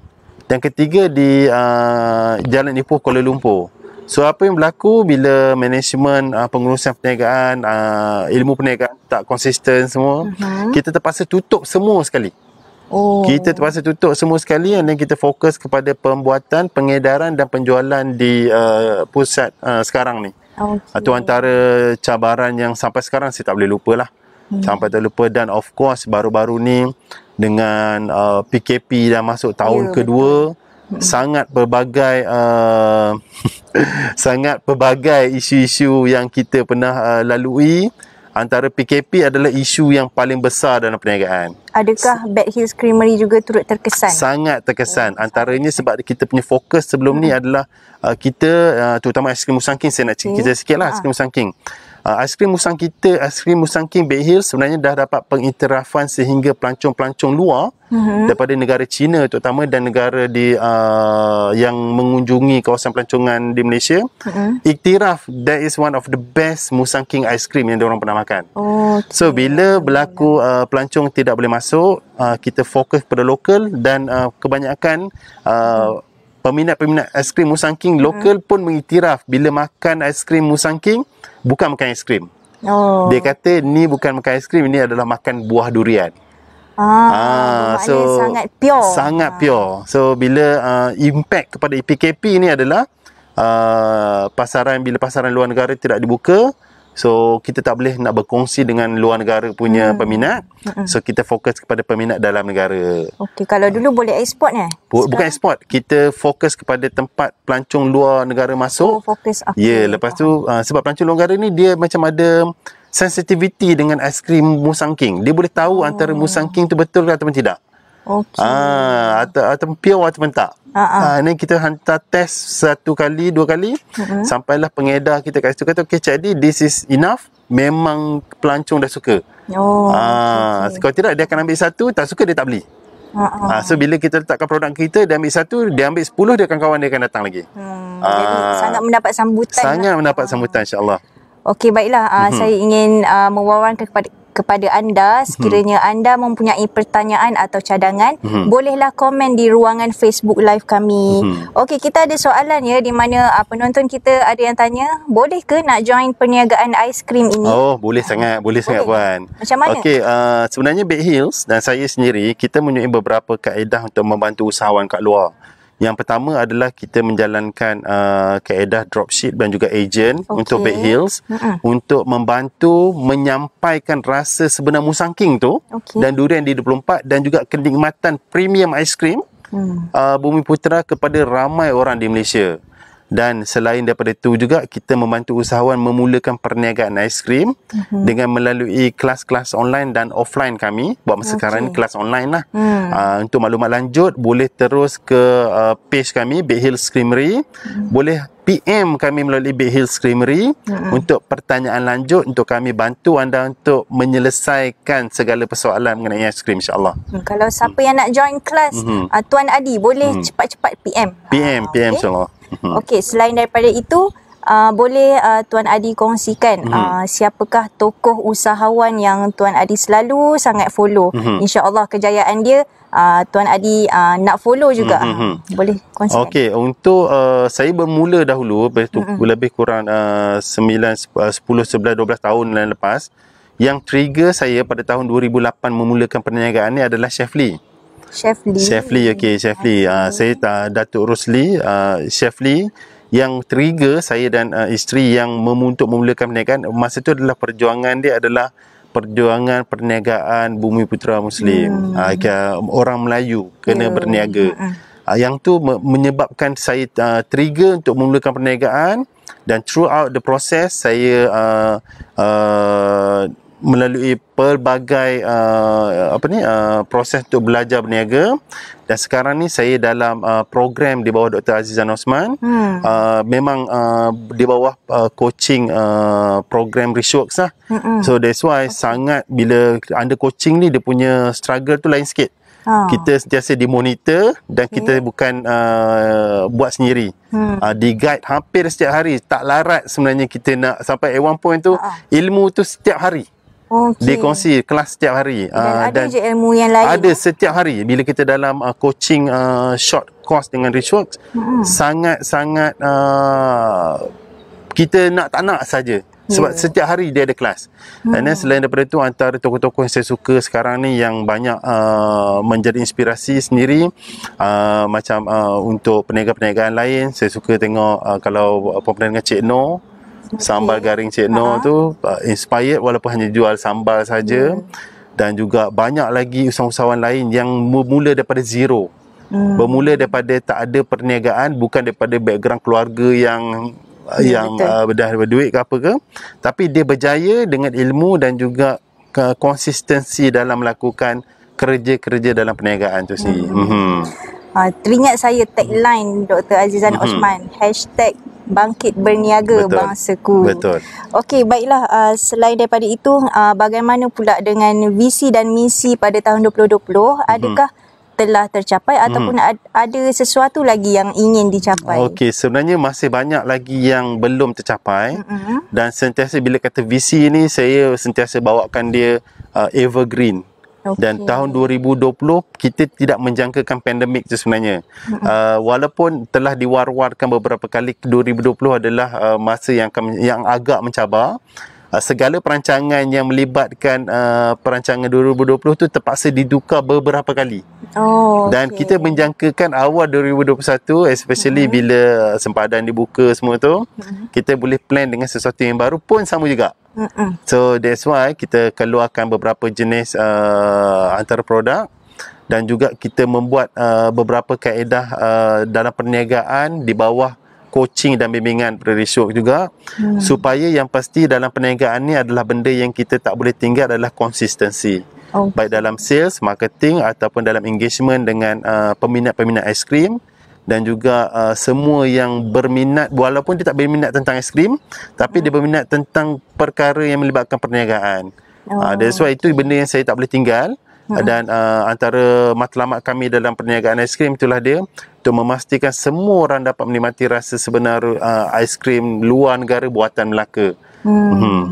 dan ketiga di uh, Jalan Ipoh Kuala Lumpur. So apa yang berlaku bila management uh, pengurusan perniagaan, uh, ilmu perniagaan tak konsisten semua, uh-huh. kita terpaksa tutup semua sekali. Oh. Kita terpaksa tutup semua sekali dan kita fokus kepada pembuatan, pengedaran dan penjualan di uh, pusat uh, sekarang ni. Okay. Itu antara cabaran yang sampai sekarang saya tak boleh lupalah. Hmm. Sampai tak lupa dan of course baru-baru ni dengan uh, PKP dah masuk tahun yeah, kedua. Betul sangat berbagai uh, (laughs) sangat berbagai isu-isu yang kita pernah uh, lalui antara PKP adalah isu yang paling besar dalam perniagaan. Adakah Bad Hills Creamery juga turut terkesan? Sangat terkesan. Oh, Antaranya sebab kita punya fokus sebelum hmm. ni adalah uh, kita uh, terutama es krim musangking saya nak cerita hmm. sikitlah es ah. krim musangking. Ha uh, aiskrim musang kita aiskrim musang King Bay Hill sebenarnya dah dapat pengiktirafan sehingga pelancong-pelancong luar mm-hmm. daripada negara China terutama dan negara di uh, yang mengunjungi kawasan pelancongan di Malaysia mm-hmm. iktiraf that is one of the best musang King ice cream yang diorang pernah makan oh, okay. so bila berlaku uh, pelancong tidak boleh masuk uh, kita fokus pada lokal dan uh, kebanyakan uh, mm-hmm peminat-peminat krim Musang King lokal pun mengiktiraf bila makan krim Musang King bukan makan aiskrim. Oh. Dia kata ni bukan makan krim, ini adalah makan buah durian. Ah, ah so sangat pure. Sangat ah. pure. So bila uh, impact kepada EPKP ini adalah uh, pasaran bila pasaran luar negara tidak dibuka, So kita tak boleh nak berkongsi dengan luar negara punya hmm. peminat. Hmm. So kita fokus kepada peminat dalam negara. Okey, kalau dulu hmm. boleh ekspor eh? Bu- bukan ekspor. Kita fokus kepada tempat pelancong luar negara masuk. Oh, fokus. Ya, okay. yeah, lepas tu uh, sebab pelancong luar negara ni dia macam ada sensitiviti dengan aiskrim Musang King. Dia boleh tahu oh. antara Musang King tu betul atau tidak. Okey. Ah, atau atau pure atau mentak. Ha ah. Uh, uh. kita hantar test satu kali, dua kali. Uh-huh. Sampailah pengedar kita kat situ kata okey jadi this is enough. Memang pelancong dah suka. Oh. Ah, uh, okay. kalau tidak dia akan ambil satu, tak suka dia tak beli. Uh-huh. Uh, so bila kita letakkan produk kita dia ambil satu, dia ambil sepuluh dia akan kawan dia akan datang lagi. Hmm. Uh, jadi sangat mendapat sambutan. Sangat lah. mendapat sambutan insya-Allah. Okey baiklah uh, mm-hmm. saya ingin uh, mewawankan kepada kepada anda sekiranya hmm. anda mempunyai pertanyaan atau cadangan hmm. bolehlah komen di ruangan Facebook live kami. Hmm. Okey kita ada soalan ya di mana uh, penonton kita ada yang tanya boleh ke nak join perniagaan aiskrim ini? Oh boleh sangat boleh, boleh. sangat puan. Macam mana? Okey uh, sebenarnya Big Hills dan saya sendiri kita mempunyai beberapa kaedah untuk membantu usahawan kat luar. Yang pertama adalah kita menjalankan uh, kaedah dropship dan juga agent okay. untuk Big Hills uh-huh. untuk membantu menyampaikan rasa sebenar Musang King tu okay. dan durian di 24 dan juga kenikmatan premium aiskrim hmm. uh, Bumi Putera kepada ramai orang di Malaysia dan selain daripada itu juga kita membantu usahawan memulakan perniagaan aiskrim mm-hmm. dengan melalui kelas-kelas online dan offline kami buat masa okay. sekarang kelas online lah mm. uh, untuk maklumat lanjut boleh terus ke uh, page kami Big Hill Screamery mm. boleh PM kami melalui Big Hill Screamery mm-hmm. untuk pertanyaan lanjut untuk kami bantu anda untuk menyelesaikan segala persoalan mengenai aiskrim insyaAllah mm. kalau siapa mm. yang nak join kelas mm-hmm. uh, Tuan Adi boleh mm. cepat-cepat PM PM, uh, ah, PM okay. insyaAllah Hmm. Okey, selain daripada itu, uh, boleh uh, Tuan Adi kongsikan hmm uh, siapakah tokoh usahawan yang Tuan Adi selalu sangat follow. Mm-hmm. InsyaAllah kejayaan dia, uh, Tuan Adi uh, nak follow juga. Mm-hmm. Boleh kongsikan. Okey, untuk uh, saya bermula dahulu, mm-hmm. lebih kurang uh, 9, 10, 11, 12 tahun lepas, yang trigger saya pada tahun 2008 memulakan perniagaan ini adalah Chef Lee. Chef Lee. Chef Lee, okey, Chef Lee. Uh, saya uh, Datuk Rosli, uh, ah, Chef Lee yang trigger saya dan uh, isteri yang memuntuk memulakan perniagaan masa itu adalah perjuangan dia adalah perjuangan perniagaan Bumi Putera Muslim. Hmm. Uh, orang Melayu kena yeah. berniaga. Uh, yang tu me- menyebabkan saya uh, trigger untuk memulakan perniagaan dan throughout the process saya uh, uh, melalui pelbagai uh, apa ni uh, proses untuk belajar berniaga dan sekarang ni saya dalam uh, program di bawah Dr Azizan Osman hmm. uh, memang uh, di bawah uh, coaching uh, program Reshworks lah Mm-mm. so that's why okay. sangat bila under coaching ni dia punya struggle tu lain sikit Ha. Kita sentiasa dimonitor dan okay. kita bukan uh, buat sendiri. Hmm. Uh, ah, di-guide hampir setiap hari. Tak larat sebenarnya kita nak sampai at one point tu, ha. ilmu tu setiap hari. Okay. Dia kongsi kelas setiap hari. Dan uh, ada dan je ilmu yang lain? Ada ya? setiap hari. Bila kita dalam uh, coaching uh, short course dengan Richworks, sangat-sangat uh, kita nak tak nak saja. Sebab yeah. setiap hari dia ada kelas. Hmm. And then mm. selain daripada itu, antara tokoh-tokoh yang saya suka sekarang ni yang banyak uh, menjadi inspirasi sendiri uh, macam uh, untuk perniagaan-perniagaan lain, saya suka tengok uh, kalau perempuan dengan Cik Noor, sambal garing Cik Noh tu uh, inspired walaupun hanya jual sambal saja hmm. dan juga banyak lagi usahawan-usahawan lain yang bermula daripada zero. Hmm. Bermula daripada tak ada perniagaan bukan daripada background keluarga yang ya, yang bedah ah, uh, berduit ke apa ke tapi dia berjaya dengan ilmu dan juga ke- konsistensi dalam melakukan kerja-kerja dalam perniagaan tu sendiri. Hmm. Mm-hmm. Uh, teringat saya tagline Dr. Azizan mm-hmm. Osman Hashtag bangkit berniaga Betul. bangsaku. Betul. Okey, baiklah. Uh, selain daripada itu, uh, bagaimana pula dengan visi dan misi pada tahun 2020? Mhm. Adakah hmm telah tercapai mhm. ataupun hmm. ada sesuatu lagi yang ingin dicapai. Okey, sebenarnya masih banyak lagi yang belum tercapai. Hmm. Dan sentiasa bila kata visi ni saya sentiasa bawakan dia uh, evergreen. Hmm. Dan tahun 2020 kita tidak menjangkakan pandemik tu sebenarnya. Mm-hmm. Uh, walaupun telah diwar-warkan beberapa kali 2020 adalah uh, masa yang yang agak mencabar. Uh, segala perancangan yang melibatkan uh, perancangan 2020 tu terpaksa diduka beberapa kali. Oh. Dan okay. kita menjangkakan awal 2021 especially uh-huh. bila sempadan dibuka semua tu, uh-huh. kita boleh plan dengan sesuatu yang baru pun sama juga. Uh-uh. So that's why kita keluarkan beberapa jenis uh, antara produk dan juga kita membuat uh, beberapa kaedah uh, dalam perniagaan di bawah coaching dan bimbingan dari Syuk juga hmm. supaya yang pasti dalam perniagaan ni adalah benda yang kita tak boleh tinggal adalah konsistensi okay. Oh. baik dalam sales marketing ataupun dalam engagement dengan peminat uh, peminat-peminat aiskrim dan juga uh, semua yang berminat walaupun dia tak berminat tentang aiskrim tapi hmm. dia berminat tentang perkara yang melibatkan perniagaan oh. uh, that's why itu benda yang saya tak boleh tinggal hmm. dan uh, antara matlamat kami dalam perniagaan aiskrim itulah dia untuk memastikan semua orang dapat menikmati rasa sebenar uh, aiskrim luar negara buatan Melaka. Hmm. hmm.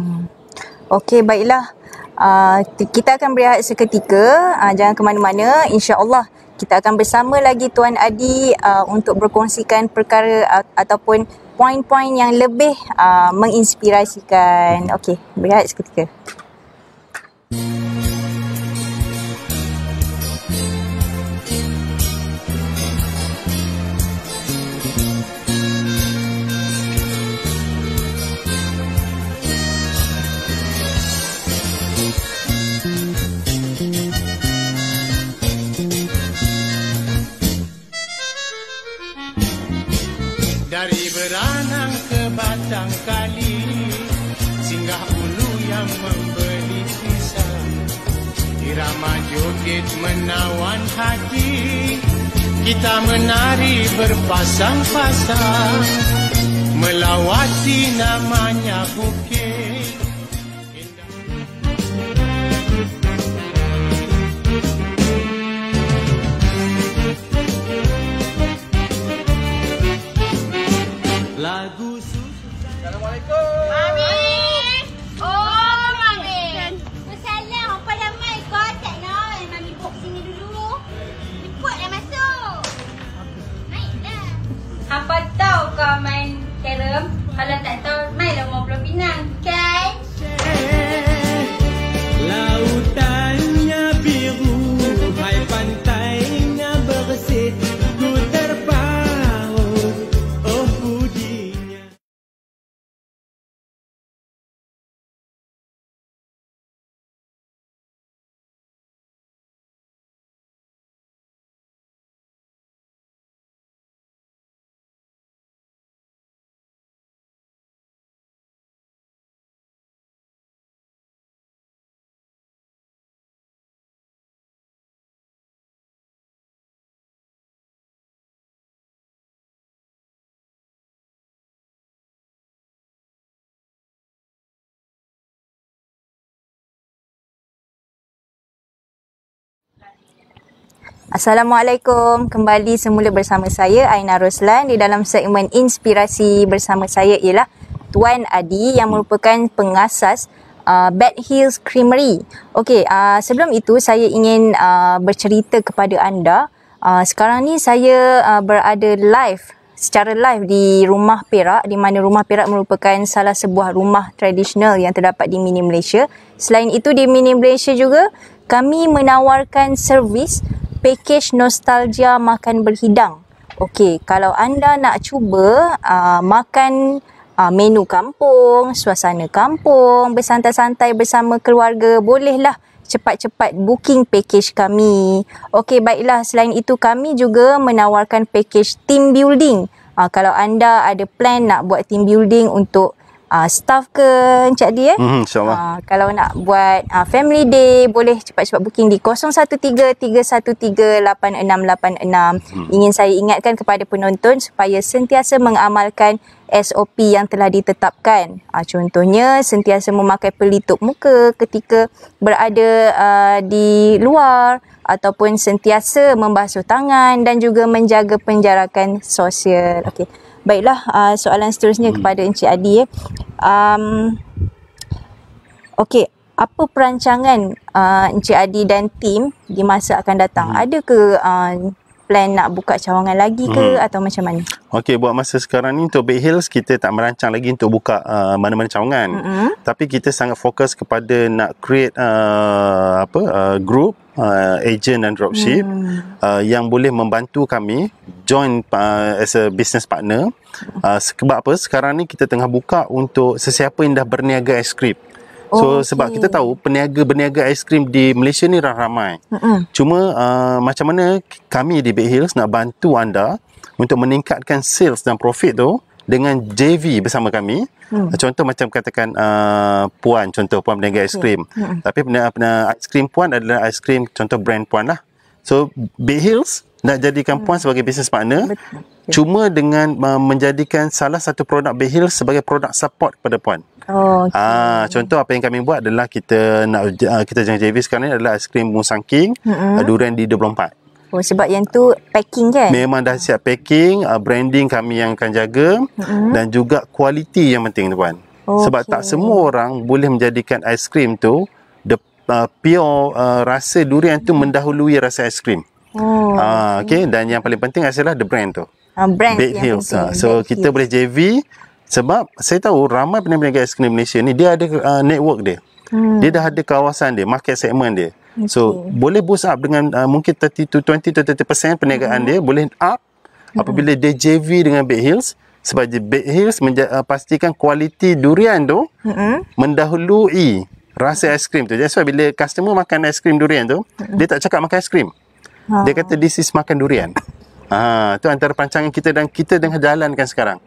Okey, baiklah. Uh, kita akan berehat seketika. Uh, jangan ke mana-mana. InsyaAllah kita akan bersama lagi Tuan Adi uh, untuk berkongsikan perkara uh, ataupun poin-poin yang lebih uh, menginspirasikan. Okey, berehat seketika. pasang-pasang melawati namanya bukit. Assalamualaikum. Kembali semula bersama saya Aina Roslan di dalam segmen inspirasi bersama saya ialah Tuan Adi yang merupakan pengasas uh, Bad Hills Creamery. Okey, uh, sebelum itu saya ingin uh, bercerita kepada anda. Uh, sekarang ni saya uh, berada live secara live di Rumah Perak di mana Rumah Perak merupakan salah sebuah rumah tradisional yang terdapat di Mini Malaysia. Selain itu di Mini Malaysia juga kami menawarkan servis Pakej nostalgia makan berhidang. Okey, kalau anda nak cuba uh, makan uh, menu kampung, suasana kampung, bersantai-santai bersama keluarga, bolehlah cepat-cepat booking pakej kami. Okey, baiklah. Selain itu, kami juga menawarkan pakej team building. Uh, kalau anda ada plan nak buat team building untuk uh, staff ke Encik Adi eh. Mm, InsyaAllah. Uh, kalau nak buat uh, family day boleh cepat-cepat booking di 013-313-8686. Mm. Ingin saya ingatkan kepada penonton supaya sentiasa mengamalkan SOP yang telah ditetapkan. Uh, contohnya sentiasa memakai pelitup muka ketika berada uh, di luar ataupun sentiasa membasuh tangan dan juga menjaga penjarakan sosial. Okey. Baiklah, uh, soalan seterusnya hmm. kepada Encik Adi. Eh. Um, Okey, apa perancangan uh, Encik Adi dan tim di masa akan datang? Hmm. Adakah uh, plan nak buka cawangan lagi ke hmm. atau macam mana? Okey, buat masa sekarang ni untuk Big Hills kita tak merancang lagi untuk buka uh, mana-mana cawangan. Hmm. Tapi kita sangat fokus kepada nak create uh, apa uh, group uh, agent dan dropship hmm. uh, yang boleh membantu kami join uh, as a business partner. Uh, sebab apa? Sekarang ni kita tengah buka untuk sesiapa yang dah berniaga es krim. So oh, okay. sebab kita tahu peniaga-peniaga aiskrim di Malaysia ni ramai. Mm-hmm. Cuma uh, macam mana kami di Big Hills nak bantu anda untuk meningkatkan sales dan profit tu dengan JV bersama kami. Mm. Contoh macam katakan uh, puan contoh puan peniaga aiskrim. Okay. Mm-hmm. Tapi peniaga aiskrim puan adalah aiskrim contoh brand puan lah. So Big Hills nak jadikan hmm. puan sebagai business partner okay. cuma dengan uh, menjadikan salah satu produk Behil sebagai produk support kepada puan. Oh. Okay. Uh, ah, contoh apa yang kami buat adalah kita nak uh, kita jangan JV sekarang ni adalah aiskrim Musang King uh, durian di 24. Oh, sebab yang tu packing kan? Memang dah siap packing, uh, branding kami yang akan jaga mm-hmm. dan juga kualiti yang penting tuan. Okay. Sebab tak semua orang boleh menjadikan aiskrim tu the uh, pure uh, rasa durian tu mendahului rasa aiskrim. Oh. Ah, okay. Dan yang paling penting adalah the brand tu. Ah, brand. Big yang Hills. Ah, so, Big kita Hills. boleh JV sebab saya tahu ramai peniaga es krim Malaysia ni, dia ada uh, network dia. Hmm. Dia dah ada kawasan dia, market segmen dia. Okay. So, boleh boost up dengan uh, mungkin 30 to 20 to 30% perniagaan hmm. dia, boleh up hmm. apabila dia JV dengan Big Hills. Sebab Big Hills menja- uh, pastikan kualiti durian tu hmm. mendahului rasa aiskrim tu. Jadi why bila customer makan aiskrim durian tu, hmm. dia tak cakap makan aiskrim. krim. Ha. Dia kata this is makan durian. (laughs) Ah, ha, tu antara pancangan kita dan kita dengan jalankan sekarang.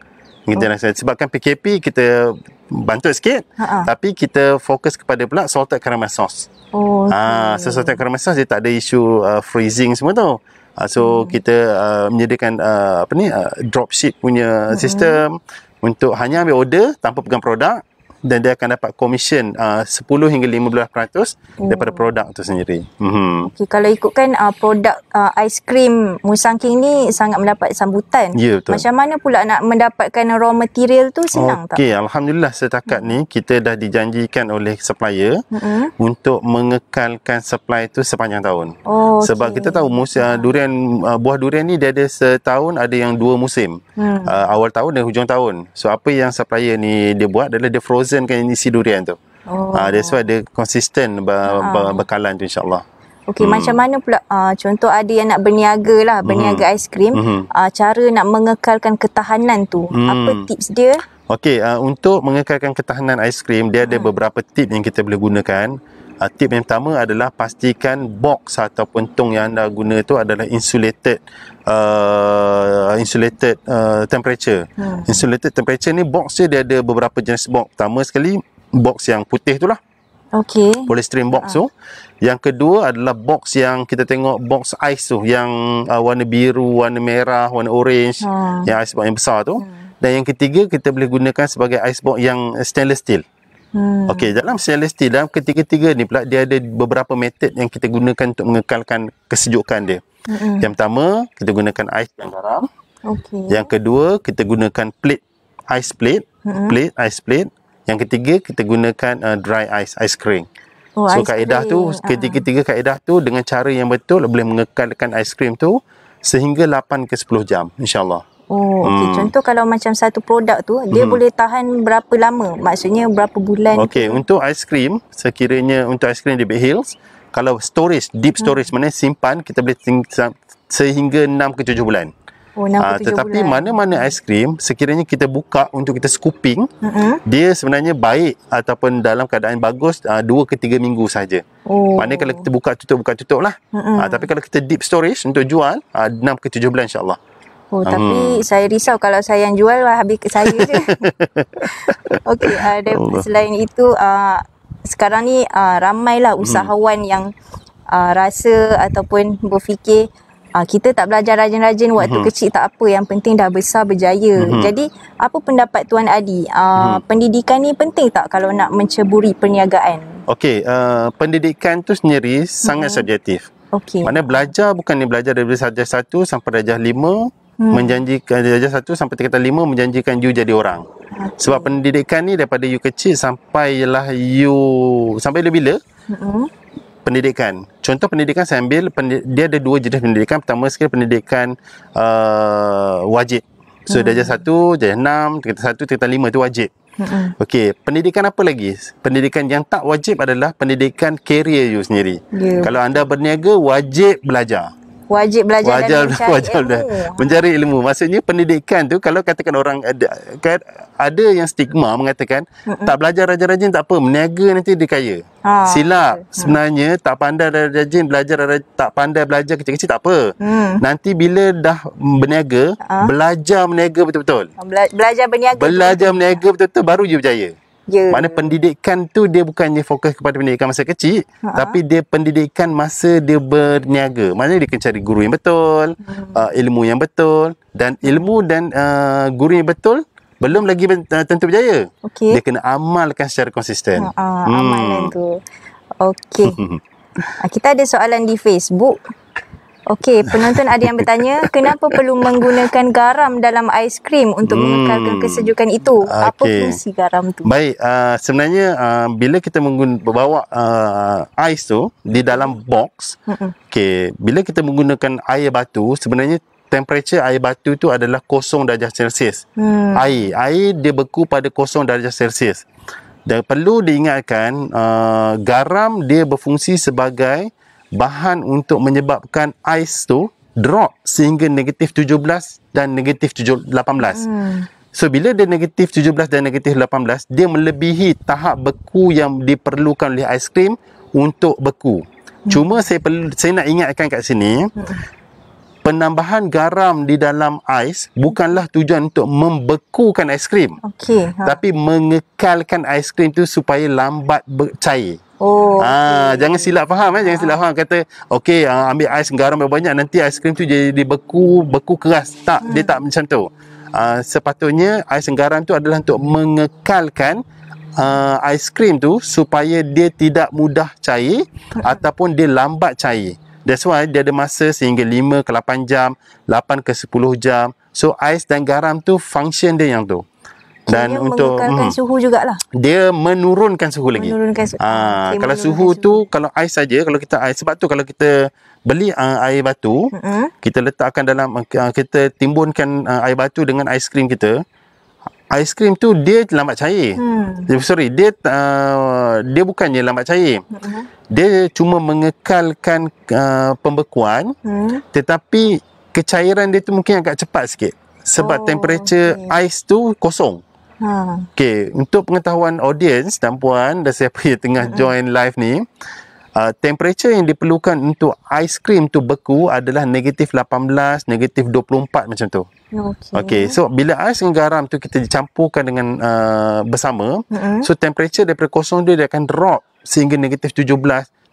Kita rasa oh. sebabkan PKP kita bantu sikit Ha-ha. tapi kita fokus kepada pula salted caramel sauce. Oh. Ah, ha, so salted caramel sauce dia tak ada isu uh, freezing semua tu. Uh, so hmm. kita uh, menyediakan uh, apa ni uh, drop punya hmm. sistem untuk hanya ambil order tanpa pegang produk dan dia akan dapat komisen uh, 10 hingga 15% hmm. daripada produk itu sendiri. Mm-hmm. Okay, kalau ikutkan uh, produk uh, aiskrim Musang King ni sangat mendapat sambutan. Ya, yeah, Macam mana pula nak mendapatkan raw material tu senang okay, tak? Alhamdulillah setakat ni kita dah dijanjikan oleh supplier hmm. untuk mengekalkan supply itu sepanjang tahun. Oh, okay. Sebab kita tahu musim uh, durian, uh, buah durian ni dia ada setahun ada yang dua musim. Hmm. Uh, awal tahun dan hujung tahun. So, apa yang supplier ni dia buat adalah dia frozen seasonkan isi durian tu. Ah, oh. Uh, that's why dia konsisten ber, ber, ah. bekalan tu insyaAllah. Okay, hmm. macam mana pula uh, contoh ada yang nak berniaga lah, hmm. berniaga hmm. aiskrim. Hmm. Uh, cara nak mengekalkan ketahanan tu, hmm. apa tips dia? Okay, uh, untuk mengekalkan ketahanan aiskrim, dia hmm. ada beberapa tips yang kita boleh gunakan uh, tip yang pertama adalah pastikan box ataupun tong yang anda guna tu adalah insulated uh, insulated uh, temperature hmm. insulated temperature ni box dia dia ada beberapa jenis box pertama sekali box yang putih tu lah Okay. Polystyrene box uh. tu. Yang kedua adalah box yang kita tengok box ice tu yang uh, warna biru, warna merah, warna orange, uh. yang ice box yang besar tu. Uh. Dan yang ketiga kita boleh gunakan sebagai ice box yang stainless steel. Hmm. Okey, dalam celestial dalam ketiga-tiga ni pula dia ada beberapa method yang kita gunakan untuk mengekalkan kesejukan dia. Hmm. Yang pertama, kita gunakan ais dan garam. Okey. Yang kedua, kita gunakan plate ice plate, hmm. plate ice plate. Yang ketiga, kita gunakan uh, dry ice ice cream. Oh, so kaedah cream. tu ah. ketiga-tiga uh. kaedah tu dengan cara yang betul boleh mengekalkan ice cream tu sehingga 8 ke 10 jam insyaallah. Oh, okay. Hmm. contoh kalau macam satu produk tu dia hmm. boleh tahan berapa lama? Maksudnya berapa bulan? Okey, untuk aiskrim sekiranya untuk aiskrim di Big Hills, kalau storage, deep storage hmm. mana simpan kita boleh sehingga 6 ke 7 bulan. Oh, uh, tetapi bulan. mana-mana aiskrim sekiranya kita buka untuk kita scooping uh-huh. dia sebenarnya baik ataupun dalam keadaan bagus uh, ah, 2 ke tiga minggu saja. Oh. Mana kalau kita buka tutup buka tutup lah. Uh-huh. Uh, tapi kalau kita deep storage untuk jual uh, 6 ke tujuh bulan insyaallah. Oh, hmm. tapi saya risau kalau saya yang jual lah habis saya je. (laughs) Okey, ada uh, selain itu uh, sekarang ni uh, ramailah hmm. usahawan hmm. yang uh, rasa ataupun berfikir uh, kita tak belajar rajin-rajin waktu hmm. kecil tak apa yang penting dah besar berjaya. Hmm. Jadi, apa pendapat tuan Adi? Uh, hmm. pendidikan ni penting tak kalau nak menceburi perniagaan? Okey, uh, pendidikan tu sendiri hmm. sangat subjektif. Okay. Maknanya belajar bukan ni belajar dari darjah satu sampai darjah lima hmm. menjanjikan darjah satu sampai tingkatan lima menjanjikan you jadi orang. Okay. Sebab pendidikan ni daripada you kecil sampai lah you sampai bila-bila hmm. pendidikan. Contoh pendidikan saya ambil dia ada dua jenis pendidikan. Pertama sekali pendidikan uh, wajib. So hmm. darjah satu, darjah enam, tingkatan satu, tingkatan lima tu wajib. hmm Okey, pendidikan apa lagi? Pendidikan yang tak wajib adalah pendidikan career you sendiri. Yeah. Kalau anda berniaga wajib belajar wajib belajar wajar, dan mencari (laughs) ilmu. Dah. Ha. Mencari ilmu. Maksudnya pendidikan tu kalau katakan orang ada kan, ada yang stigma mengatakan Mm-mm. tak belajar rajin-rajin tak apa, meniaga nanti dia kaya. Ha, Silap. Betul. Ha. Sebenarnya tak pandai rajin rajin belajar tak pandai belajar kecil-kecil tak apa. Mm. Nanti bila dah berniaga, ha? belajar berniaga betul-betul. belajar berniaga. Belajar berniaga betul-betul baru dia berjaya. Yeah. Mana pendidikan tu dia bukannya fokus kepada pendidikan masa kecil, ha. tapi dia pendidikan masa dia berniaga. Maknanya dia kena cari guru yang betul, hmm. uh, ilmu yang betul dan ilmu dan uh, guru yang betul belum lagi uh, tentu berjaya. Okay. Dia kena amalkan secara konsisten. Ha, ha, hmm. amalan tu. Okey. (laughs) Ah, kita ada soalan di Facebook. Okey, penonton ada yang bertanya, (laughs) kenapa perlu menggunakan garam dalam aiskrim untuk hmm, mengekalkan kesejukan itu? Okay. Apa fungsi garam tu? Baik, uh, sebenarnya uh, bila kita membawa uh, ah, ais tu di dalam box, okey, bila kita menggunakan air batu, sebenarnya temperature air batu tu adalah kosong darjah Celsius. Hmm. Air, air dia beku pada kosong darjah Celsius. Dan perlu diingatkan, uh, garam dia berfungsi sebagai bahan untuk menyebabkan ais tu drop sehingga negatif 17 dan negatif 18. Hmm. So bila dia negatif 17 dan negatif 18, dia melebihi tahap beku yang diperlukan oleh aiskrim untuk beku. Hmm. Cuma saya perlu saya nak ingatkan kat sini, hmm. penambahan garam di dalam ais bukanlah tujuan untuk membekukan aiskrim. Okey. Ha. Tapi mengekalkan aiskrim tu supaya lambat cair. Oh. Ah, okay. jangan silap faham eh, jangan silap ah. faham kata okey uh, ambil ais garam banyak nanti ais krim tu jadi beku, beku keras. Tak, hmm. dia tak macam tu. Uh, sepatutnya ais garam tu adalah untuk mengekalkan uh, krim tu supaya dia tidak mudah cair hmm. ataupun dia lambat cair. That's why dia ada masa sehingga 5 ke 8 jam, 8 ke 10 jam. So ais dan garam tu function dia yang tu dan dia untuk mm, suhu jugalah. Dia menurunkan suhu lagi. Menurunkan suhu. Aa, ah, ah, okay, kalau menurunkan suhu, suhu tu kalau ais saja kalau kita ais sebab tu kalau kita beli uh, air batu mm-hmm. kita letakkan dalam uh, kita timbunkan uh, air batu dengan aiskrim kita aiskrim tu dia lambat cair. Hmm. Eh, sorry, dia uh, dia bukannya lambat cair. Mm-hmm. Dia cuma mengekalkan uh, pembekuan mm. tetapi kecairan dia tu mungkin agak cepat sikit sebab oh, temperature okay. ais tu kosong. Ha. Okay, untuk pengetahuan audience dan puan dan siapa yang tengah mm-hmm. join live ni, uh, temperature yang diperlukan untuk ice cream tu beku adalah negatif 18, negatif 24 macam tu. Okay. okay, so bila ais dengan garam tu kita campurkan dengan uh, bersama, mm-hmm. so temperature daripada kosong dia, dia akan drop sehingga negatif 17,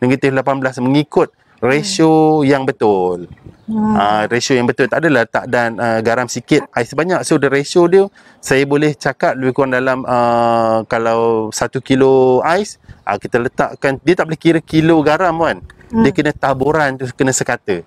negatif 18 mengikut ratio hmm. yang betul. Hmm. Uh, ratio yang betul. Tak adalah tak dan uh, garam sikit, air ah, sebanyak. So, the ratio dia, saya boleh cakap lebih kurang dalam uh, kalau satu kilo ais, uh, kita letakkan, dia tak boleh kira kilo garam kan. Hmm. Dia kena taburan tu, kena sekata.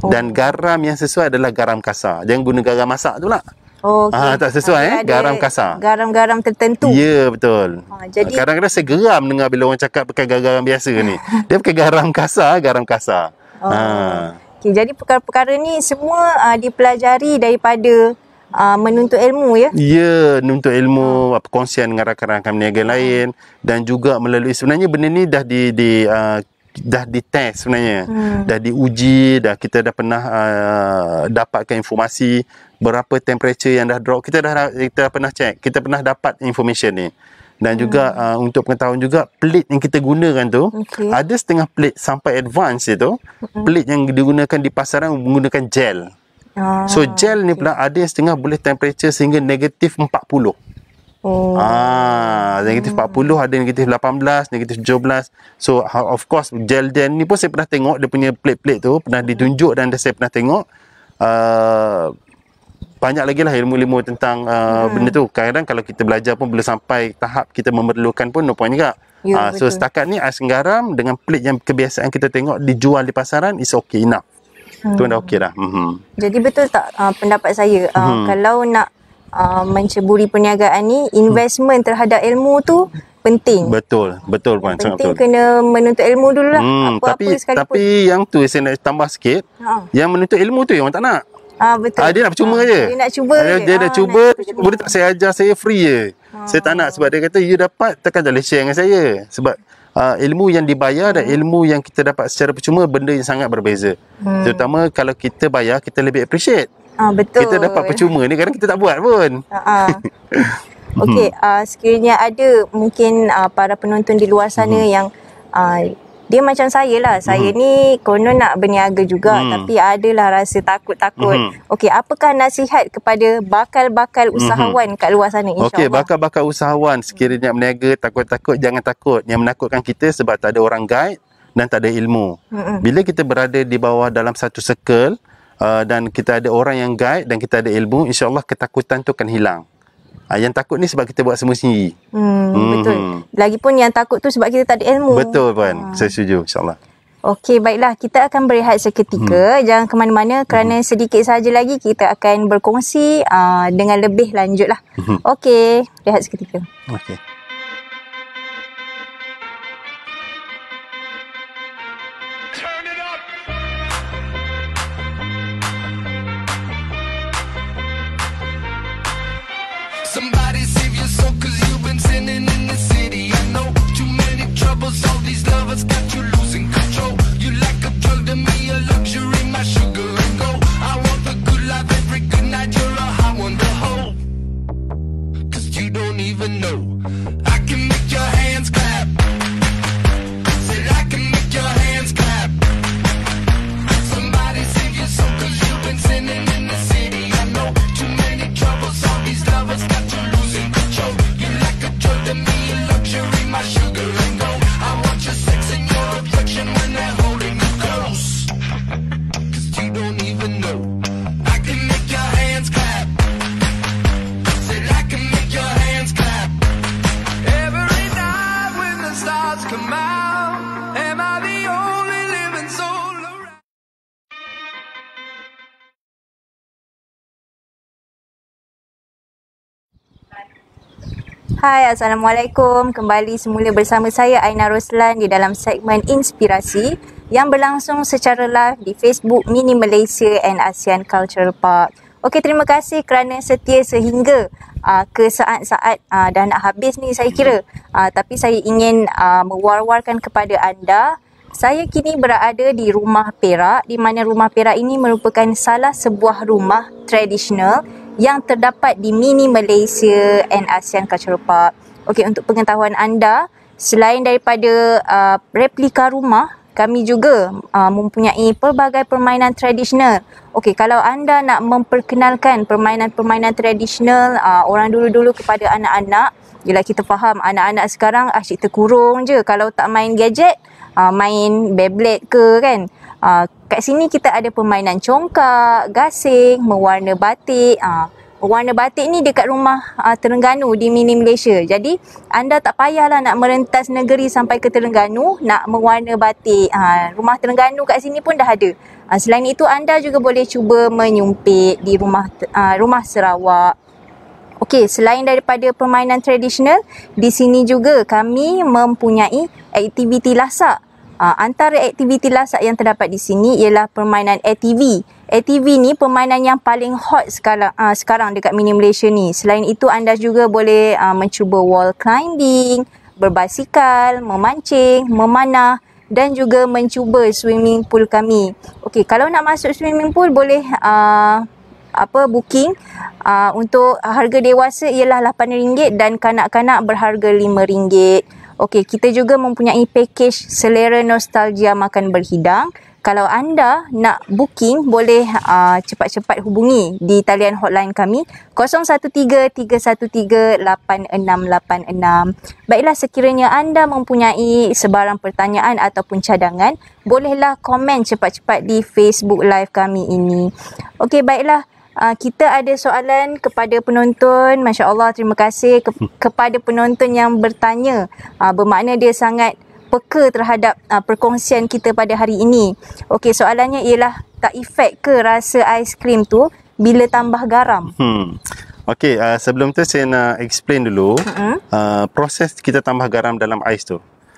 Oh. Dan garam yang sesuai adalah garam kasar. Jangan guna garam masak tu lah. Okay. Ah, tak sesuai eh? garam kasar. Garam-garam tertentu. Ya, betul. Ha, jadi ah, kadang-kadang saya geram dengar bila orang cakap pakai garam biasa ni. (laughs) Dia pakai garam kasar, garam kasar. Oh. Ha. Ah. Okay, jadi perkara-perkara ni semua uh, dipelajari daripada uh, menuntut ilmu ya. Ya, menuntut ilmu apa konsian dengan rakan-rakan peniaga lain dan juga melalui sebenarnya benda ni dah di di uh, dah dites sebenarnya hmm. dah diuji dah kita dah pernah uh, dapatkan informasi berapa temperature yang dah drop kita dah kita pernah check kita pernah dapat information ni dan juga hmm. uh, untuk pengetahuan juga plate yang kita gunakan tu okay. ada setengah plate sampai advance itu hmm. plate yang digunakan di pasaran menggunakan gel ah, so gel okay. ni pula ada yang setengah boleh temperature sehingga negatif 40 Oh. Ah, negatif hmm. 40 ada negatif 18, negatif 17. So of course gel gel ni pun saya pernah tengok dia punya plate-plate tu, pernah ditunjuk dan saya pernah tengok uh, banyak lagi lah ilmu-ilmu tentang uh, hmm. benda tu. Kadang-kadang kalau kita belajar pun belum sampai tahap kita memerlukan pun no point juga. Ya, uh, so betul. setakat ni ais garam dengan pelit yang kebiasaan kita tengok dijual di pasaran is okay enough. Hmm. Tu dah okay dah. Mm-hmm. Jadi betul tak uh, pendapat saya uh, hmm. kalau nak uh, menceburi perniagaan ni investment hmm. terhadap ilmu tu penting. Betul, betul puan. Penting betul. kena menuntut ilmu dululah. Hmm, apa-apa tapi, sekalipun. Tapi yang tu saya nak tambah sikit. Ha. Yang menuntut ilmu tu yang orang tak nak. Ah ha, betul. Ha, dia nak cuba ha, ah, je. Dia nak cuba ha, je. Dia dah ha, cuba, cuba, boleh tak saya ajar saya free je. Ha. Saya tak nak sebab dia kata you dapat takkan tak boleh share dengan saya. Sebab uh, ilmu yang dibayar dan ilmu yang kita dapat secara percuma benda yang sangat berbeza. Hmm. Terutama kalau kita bayar kita lebih appreciate. ha, betul. Kita dapat percuma ni kadang kita tak buat pun. Ha (laughs) Okey, uh, sekiranya ada mungkin uh, para penonton di luar sana hmm. yang uh, dia macam saya lah. Saya hmm ni konon nak berniaga juga mm. tapi adalah rasa takut-takut. hmm Okey, apakah nasihat kepada bakal-bakal hmm. usahawan mm-hmm. kat luar sana insya Okey, bakal-bakal usahawan sekiranya nak berniaga takut-takut jangan takut. Yang menakutkan kita sebab tak ada orang guide dan tak ada ilmu. hmm Bila kita berada di bawah dalam satu circle uh, dan kita ada orang yang guide dan kita ada ilmu, insya-Allah ketakutan tu akan hilang. Ah, yang takut ni sebab kita buat semua sendiri. Hmm, hmm. Betul. Lagipun yang takut tu sebab kita tak ada ilmu. Betul Puan. Ha. Saya setuju insyaAllah. Okey, baiklah. Kita akan berehat seketika. Hmm. Jangan ke mana-mana kerana hmm. sedikit saja lagi kita akan berkongsi uh, dengan lebih lanjutlah. lah. Hmm. Okey, rehat seketika. Okey. got you losing control. You like a drug to me, a luxury, my sugar and gold. I want the good life every good night. You're a high you don't even know. I Hai Assalamualaikum Kembali semula bersama saya Aina Roslan Di dalam segmen Inspirasi Yang berlangsung secara live di Facebook Mini Malaysia and ASEAN Cultural Park Okey terima kasih kerana setia sehingga uh, ke saat-saat uh, dah nak habis ni saya kira. Uh, tapi saya ingin uh, mewar-warkan kepada anda. Saya kini berada di rumah Perak di mana rumah Perak ini merupakan salah sebuah rumah tradisional yang terdapat di Mini Malaysia and ASEAN Cultural Park. Okey, untuk pengetahuan anda, selain daripada uh, replika rumah, kami juga uh, mempunyai pelbagai permainan tradisional. Okey, kalau anda nak memperkenalkan permainan-permainan tradisional uh, orang dulu-dulu kepada anak-anak, ialah kita faham anak-anak sekarang asyik terkurung je kalau tak main gadget, uh, main Beyblade ke kan. Uh, kat sini kita ada permainan congkak, gasing, mewarna batik. Uh, ah, warna batik ni dekat rumah uh, Terengganu di Mini Malaysia. Jadi anda tak payahlah nak merentas negeri sampai ke Terengganu nak mewarna batik. Uh, rumah Terengganu kat sini pun dah ada. Uh, selain itu anda juga boleh cuba menyumpit di rumah uh, rumah Sarawak. Okey, selain daripada permainan tradisional, di sini juga kami mempunyai aktiviti lasak. Uh, antara aktiviti lasak yang terdapat di sini ialah permainan ATV. ATV ni permainan yang paling hot sekarang uh, ah, sekarang dekat Mini Malaysia ni. Selain itu anda juga boleh uh, mencuba wall climbing, berbasikal, memancing, memanah dan juga mencuba swimming pool kami. Okey, kalau nak masuk swimming pool boleh uh, apa booking uh, untuk harga dewasa ialah RM8 dan kanak-kanak berharga RM5. Okey, kita juga mempunyai package selera nostalgia makan berhidang. Kalau anda nak booking, boleh uh, cepat-cepat hubungi di talian hotline kami 013 313 8686. Baiklah, sekiranya anda mempunyai sebarang pertanyaan ataupun cadangan, bolehlah komen cepat-cepat di Facebook Live kami ini. Okey, baiklah. Uh, kita ada soalan kepada penonton. Masya Allah, terima kasih ke- hmm. kepada penonton yang bertanya. Uh, bermakna dia sangat peka terhadap uh, perkongsian kita pada hari ini. Okey, soalannya ialah tak efek ke rasa aiskrim tu bila tambah garam? Hmm. Okey, uh, sebelum tu saya nak explain dulu uh-huh. uh, proses kita tambah garam dalam ais tu.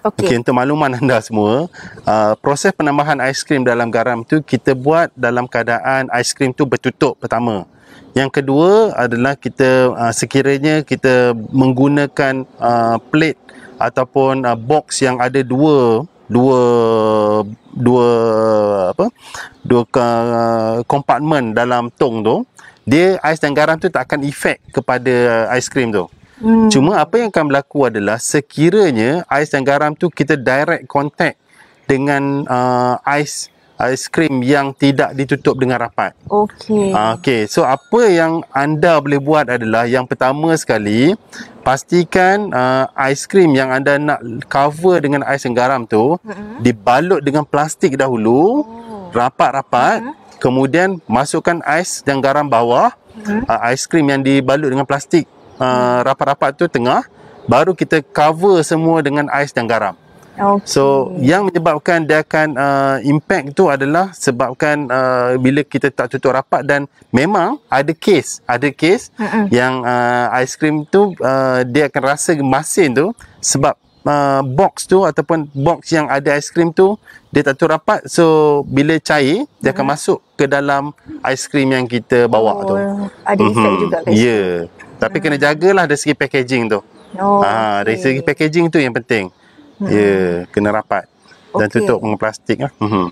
Okey, okay, untuk makluman anda semua, uh, proses penambahan ais krim dalam garam tu kita buat dalam keadaan ais krim tu bertutup pertama. Yang kedua adalah kita uh, sekiranya kita menggunakan uh, plate ataupun uh, box yang ada dua dua dua apa dua kompartmen uh, dalam tong tu, dia ais dan garam tu tak akan efek kepada uh, krim tu. Hmm. Cuma apa yang akan berlaku adalah sekiranya ais dan garam tu kita direct contact dengan uh, ais ais krim yang tidak ditutup dengan rapat. Okey. Uh, Okey. So apa yang anda boleh buat adalah yang pertama sekali pastikan uh, ais krim yang anda nak cover dengan ais dan garam tu hmm. dibalut dengan plastik dahulu oh. rapat-rapat. Hmm. Kemudian masukkan ais dan garam bawah hmm. uh, ais krim yang dibalut dengan plastik uh, rapat-rapat tu tengah baru kita cover semua dengan ais dan garam. Okay. So yang menyebabkan dia akan uh, impact tu adalah sebabkan uh, bila kita tak tutup rapat dan memang ada case, ada case uh-uh. yang uh, aiskrim tu uh, dia akan rasa masin tu sebab uh, box tu ataupun box yang ada aiskrim tu dia tak tutup rapat. So bila cair uh dia akan masuk ke dalam aiskrim yang kita bawa oh, tu. Ada effect mm-hmm. juga kan. Ya. Yeah. Tapi hmm. kena jagalah dari segi packaging tu. Oh. Ha, ah, okay. dari segi packaging tu yang penting. Hmm. Ya, kena rapat. Dan okay. tutup dengan plastik lah. Hmm.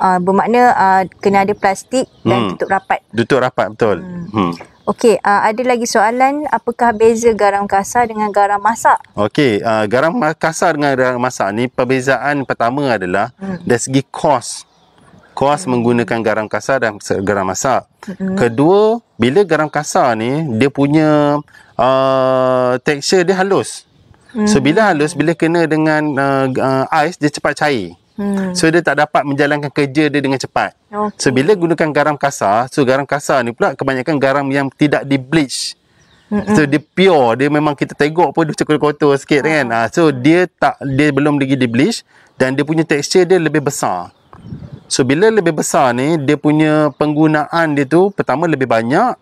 Uh, bermakna uh, kena ada plastik dan hmm. tutup rapat. Tutup rapat betul. Hmm. hmm. Okey, uh, ada lagi soalan, apakah beza garam kasar dengan garam masak? Okey, uh, garam kasar dengan garam masak ni perbezaan pertama adalah hmm. dari segi kos. Hmm kuas menggunakan garam kasar dan garam masak. Mm-hmm. Kedua, bila garam kasar ni dia punya uh, tekstur dia halus. Mm. So bila halus bila kena dengan uh, uh, ais dia cepat cair. Hmm. So dia tak dapat menjalankan kerja dia dengan cepat. Okay. So bila gunakan garam kasar, so garam kasar ni pula kebanyakan garam yang tidak di bleach. So dia pure, dia memang kita tengok pun dia macam kotor-kotor sikit oh. kan. Uh, so dia tak dia belum lagi di bleach dan dia punya tekstur dia lebih besar. So bila lebih besar ni dia punya penggunaan dia tu pertama lebih banyak,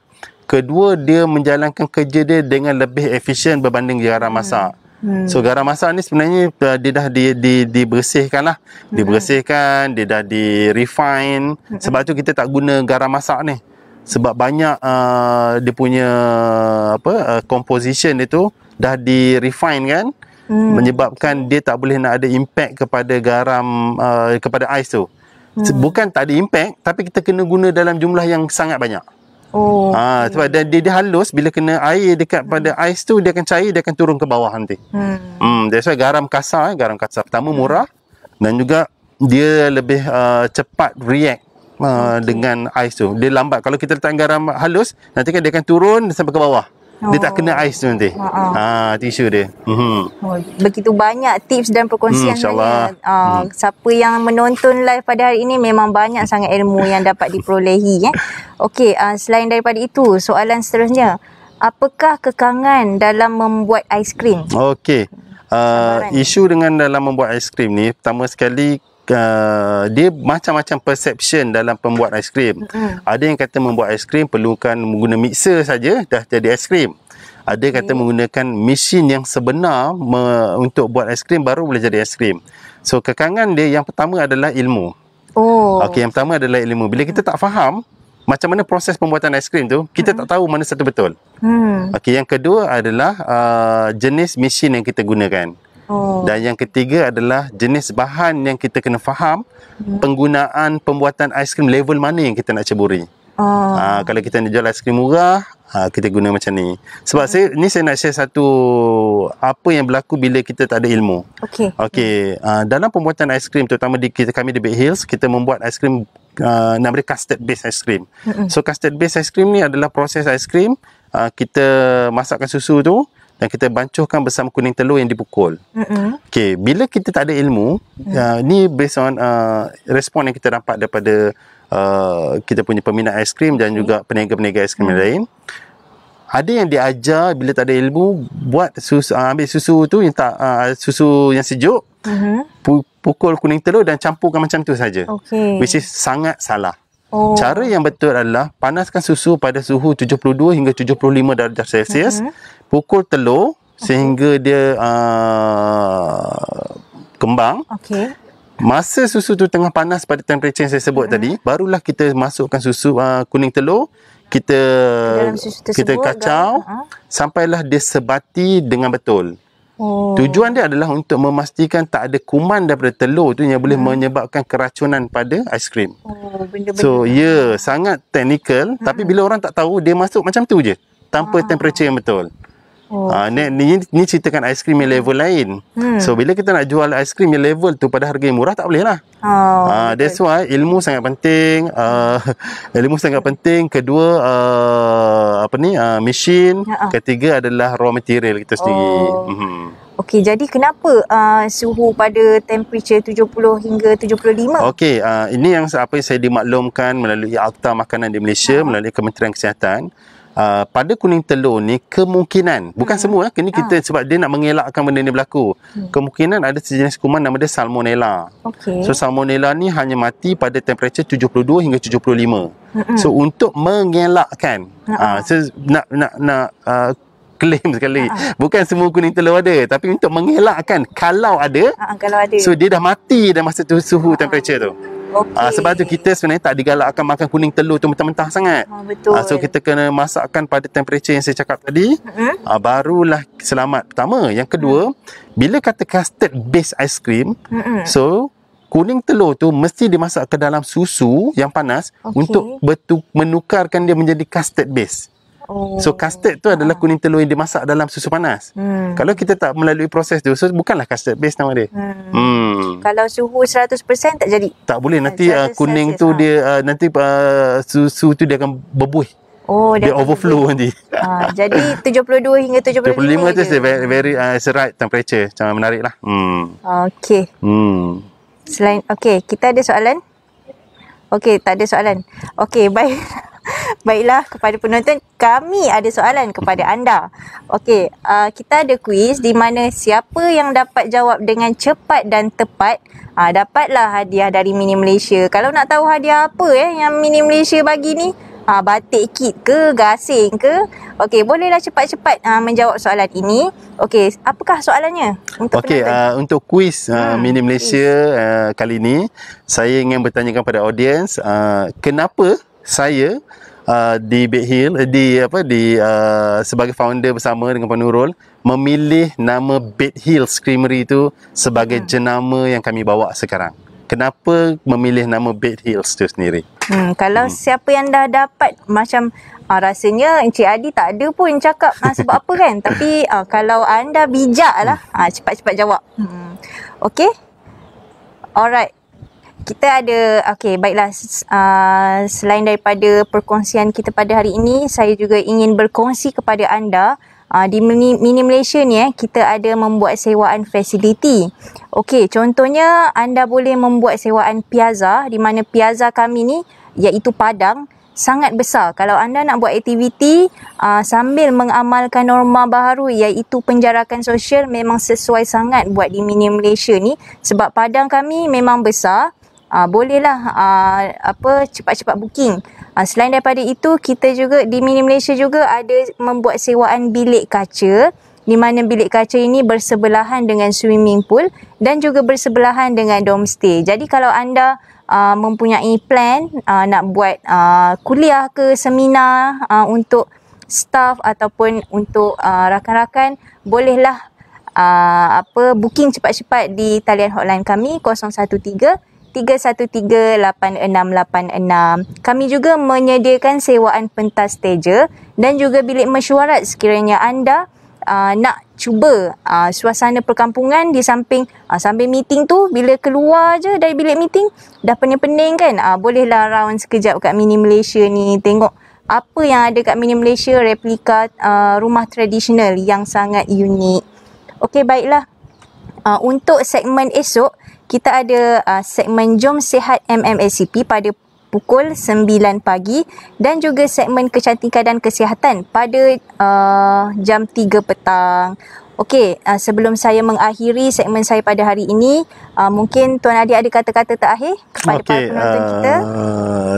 kedua dia menjalankan kerja dia dengan lebih efisien berbanding garam hmm. masak. Hmm. Hmm. So garam masak ni sebenarnya uh, dia dah di di dibersihkan lah hmm. dibersihkan, dia dah di refine. Hmm. Sebab tu kita tak guna garam masak ni. Sebab banyak uh, dia punya apa uh, composition dia tu dah di refine kan. Hmm. Menyebabkan dia tak boleh nak ada impact kepada garam uh, kepada ais tu. Hmm hmm. bukan tak ada impact tapi kita kena guna dalam jumlah yang sangat banyak oh ha, okay. sebab dia, dia, dia halus bila kena air dekat hmm. pada ais tu dia akan cair dia akan turun ke bawah nanti hmm, hmm that's why garam kasar eh, garam kasar pertama hmm. murah dan juga dia lebih uh, cepat react Uh, dengan ais tu dia lambat kalau kita letak garam halus nanti kan dia akan turun sampai ke bawah dia tak kena oh. ais tu nanti. Ha, tisu dia. Uh-huh. Oh, begitu banyak tips dan perkongsian. Hmm, InsyaAllah. Uh, hmm. Siapa yang menonton live pada hari ini memang banyak sangat ilmu yang dapat diperolehi. Eh. Okey, uh, selain daripada itu, soalan seterusnya. Apakah kekangan dalam membuat aiskrim? Okey. Uh, isu dengan dalam membuat aiskrim ni, pertama sekali uh, dia macam-macam perception dalam pembuat aiskrim. Mm. Ada yang kata membuat aiskrim perlukan guna mixer saja dah jadi aiskrim. Ada yang kata mm. menggunakan mesin yang sebenar me- untuk buat aiskrim baru boleh jadi aiskrim. So kekangan dia yang pertama adalah ilmu. Oh. Okey, yang pertama adalah ilmu. Bila kita tak faham macam mana proses pembuatan aiskrim tu, kita mm. tak tahu mana satu betul. Hmm. Okey, yang kedua adalah uh, jenis mesin yang kita gunakan. Oh. Dan yang ketiga adalah jenis bahan yang kita kena faham hmm. penggunaan pembuatan aiskrim level mana yang kita nak ceburi. Oh. Aa, ha, kalau kita nak jual aiskrim murah, aa, ha, kita guna macam ni. Sebab hmm. saya ni saya nak share satu apa yang berlaku bila kita tak ada ilmu. Okey. Okey, ha, dalam pembuatan aiskrim terutama di kita kami di Big Hills, kita membuat aiskrim Uh, nama dia custard base ice cream. Mm-hmm. So custard base ice cream ni adalah proses ice cream uh, kita masakkan susu tu, mm-hmm dan kita bancuhkan bersama kuning telur yang dipukul. Mm-hmm. Okey, bila kita tak ada ilmu, mm-hmm. uh, ni based on uh, respon yang kita dapat daripada uh, kita punya peminat aiskrim dan juga mm. peniaga-peniaga aiskrim mm-hmm. lain. Ada yang diajar bila tak ada ilmu buat susu uh, ambil susu tu yang tak uh, susu yang sejuk. Mm-hmm. Pukul kuning telur dan campurkan macam tu saja. Okay. Which is sangat salah. Oh. Cara yang betul adalah panaskan susu pada suhu 72 hingga 75 darjah Celsius, mm-hmm. pukul telur sehingga okay. dia uh, kembang. Okey. Masa susu tu tengah panas pada temperature yang saya sebut mm-hmm. tadi, barulah kita masukkan susu uh, kuning telur, kita kita kacau dan, uh. sampailah dia sebati dengan betul. Oh. Tujuan dia adalah untuk memastikan tak ada kuman daripada telur tu yang boleh hmm. menyebabkan keracunan pada aiskrim. Oh, benda-benda. So, ya, yeah, sangat teknikal. Hmm. Tapi bila orang tak tahu, dia masuk macam tu je. Tanpa ah. temperature yang betul. Oh. Ha, ah, ni, ni, ni ceritakan ais krim yang level lain. Hmm. So, bila kita nak jual ais krim yang level tu pada harga yang murah, tak boleh lah. Oh, ha, that's okay. why ilmu sangat penting. Uh, (laughs) ilmu sangat penting. Kedua, uh, apa ni, uh, mesin. Ya. Ketiga adalah raw material kita sendiri. Oh. Hmm. Okey, jadi kenapa uh, suhu pada temperature 70 hingga 75? Okey, uh, ini yang apa yang saya dimaklumkan melalui Akta Makanan di Malaysia, ha. melalui Kementerian Kesihatan uh, pada kuning telur ni kemungkinan bukan hmm. semua ini lah, kita ah. sebab dia nak mengelakkan benda ni berlaku hmm. kemungkinan ada sejenis kuman nama dia salmonella okay. so salmonella ni hanya mati pada temperature 72 hingga 75 hmm. so untuk mengelakkan ah. uh, so, nak nak nak uh, ah, Klaim sekali. Uh-huh. Bukan semua kuning telur ada. Tapi untuk mengelakkan kalau ada. Uh-huh, kalau ada. So dia dah mati dah masa tu suhu uh-huh. temperature tu. Ah, okay. Ha, sebab tu kita sebenarnya tak digalakkan makan kuning telur tu mentah-mentah sangat. Ha, betul. Ha, so kita kena masakkan pada temperature yang saya cakap tadi. Mm-hmm. barulah selamat pertama. Yang kedua, mm bila kata custard base ice cream, mm-hmm. so kuning telur tu mesti dimasak ke dalam susu yang panas okay. untuk betu- menukarkan dia menjadi custard base. Oh. So custard tu adalah ah. kuning telur yang dimasak dalam susu panas. Hmm. Kalau kita tak melalui proses tu, so bukanlah custard base nama dia. Hmm. hmm. Kalau suhu 100% tak jadi. Tak boleh nanti uh, kuning tu lah. dia uh, nanti uh, susu tu dia akan berbuih. Oh, dia, dia overflow nanti. Ah, jadi 72 (coughs) hingga 75. 75 tu dia very, very uh, it's right temperature. Sangat menarik lah. Hmm. Okay. Hmm. Selain, okay, kita ada soalan? Okay, tak ada soalan. Okay, bye. (laughs) (laughs) Baiklah kepada penonton, kami ada soalan kepada anda. Okey, uh, kita ada kuis di mana siapa yang dapat jawab dengan cepat dan tepat uh, dapatlah hadiah dari Mini Malaysia. Kalau nak tahu hadiah apa eh yang Mini Malaysia bagi ni? Uh, batik kit ke, gasing ke? Okey, bolehlah cepat-cepat uh, menjawab soalan ini. Okey, apakah soalannya? Untuk Okey, uh, untuk kuis uh, hmm, Mini Malaysia uh, kali ini, saya ingin bertanyakan kepada audience uh, kenapa saya uh, di Big Hill eh, di apa di uh, sebagai founder bersama dengan Panurul memilih nama Big Hill Screamery itu sebagai hmm. jenama yang kami bawa sekarang. Kenapa memilih nama Big Hills tu sendiri? Hmm, kalau hmm. siapa yang dah dapat macam ah, rasanya Encik Adi tak ada pun cakap ah, sebab apa kan. (laughs) Tapi ah, kalau anda bijak lah ah, cepat-cepat jawab. Hmm. Okay. Alright kita ada okey baiklah uh, selain daripada perkongsian kita pada hari ini saya juga ingin berkongsi kepada anda uh, di mini, mini Malaysia ni eh kita ada membuat sewaan facility okey contohnya anda boleh membuat sewaan piazza di mana piazza kami ni iaitu padang sangat besar kalau anda nak buat aktiviti uh, sambil mengamalkan norma baru iaitu penjarakan sosial memang sesuai sangat buat di mini Malaysia ni sebab padang kami memang besar Uh, bolehlah uh, apa cepat-cepat booking. Uh, selain daripada itu, kita juga di Mini Malaysia juga ada membuat sewaan bilik kaca di mana bilik kaca ini bersebelahan dengan swimming pool dan juga bersebelahan dengan domestay. Jadi kalau anda uh, mempunyai plan uh, nak buat uh, kuliah ke seminar uh, untuk staff ataupun untuk uh, rakan-rakan, bolehlah uh, apa booking cepat-cepat di talian hotline kami 013 3138686. Kami juga menyediakan sewaan pentas teja dan juga bilik mesyuarat sekiranya anda uh, nak cuba uh, suasana perkampungan di samping uh, sambil meeting tu bila keluar je dari bilik meeting dah pening-pening kan uh, bolehlah round sekejap kat Mini Malaysia ni tengok apa yang ada kat Mini Malaysia replika uh, rumah tradisional yang sangat unik. Okey baiklah. Uh, untuk segmen esok kita ada uh, segmen Jom Sehat MMACP pada pukul 9 pagi dan juga segmen kecantikan dan kesihatan pada uh, jam 3 petang. Okey, uh, sebelum saya mengakhiri segmen saya pada hari ini, uh, mungkin tuan Adi ada kata-kata terakhir kepada okay, para penonton uh, kita.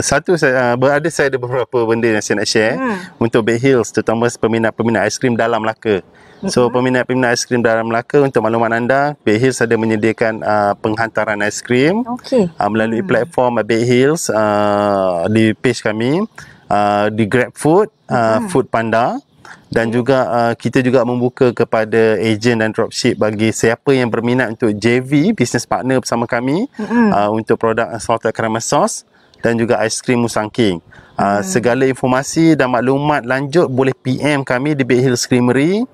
satu saya uh, ada saya ada beberapa benda yang saya nak share hmm. untuk Bay Hills terutama peminat-peminat aiskrim dalam Melaka. Uh, So uh-huh. peminat-peminat aiskrim dalam Melaka untuk maklumat anda, Big Hills ada menyediakan uh, penghantaran aiskrim okay. uh, melalui hmm. platform uh, Big Hills uh, di page kami uh, di Grab Food, uh-huh. Food Panda dan okay. juga uh, kita juga membuka kepada ejen dan dropship bagi siapa yang berminat untuk JV business partner bersama kami mm-hmm. uh, untuk produk salted caramel sauce dan juga aiskrim musang king. Uh, hmm. Segala informasi dan maklumat lanjut boleh PM kami di Big Hill Screamery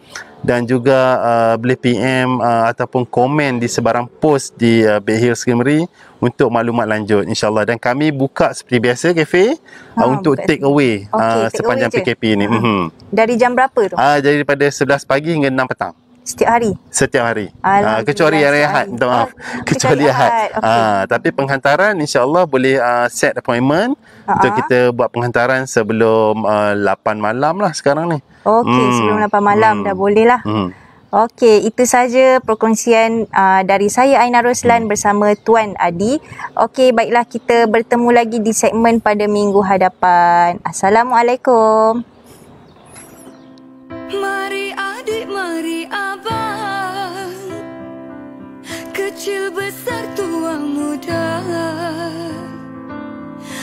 dan juga uh, boleh PM uh, ah, ataupun komen di sebarang post di uh, Big Hill Screamery untuk maklumat lanjut insyaallah dan kami buka seperti biasa kafe ha, uh, untuk take away okay, uh, take sepanjang away PKP ni. Hmm. Dari jam berapa tu? Ah uh, daripada 11 pagi hingga 6 petang setiap hari. Setiap hari. Uh, kecuali hari Ahad, minta maaf. Ah, (laughs) kecuali rehat. Okay. Uh, tapi penghantaran insyaallah boleh uh, set appointment uh-huh. untuk kita buat penghantaran sebelum uh, 8 malam lah sekarang ni. Okey, hmm. sebelum 8 malam hmm. dah boleh lah. Hmm. Okey, itu saja perkongsian uh, dari saya Aina Roslan hmm. bersama Tuan Adi. Okey, baiklah kita bertemu lagi di segmen pada minggu hadapan. Assalamualaikum. Mari adik, mari adik. kecil besar tua muda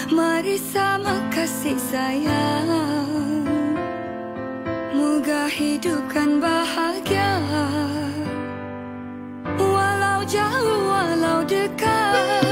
Mari sama kasih sayang Moga hidupkan bahagia Walau jauh walau dekat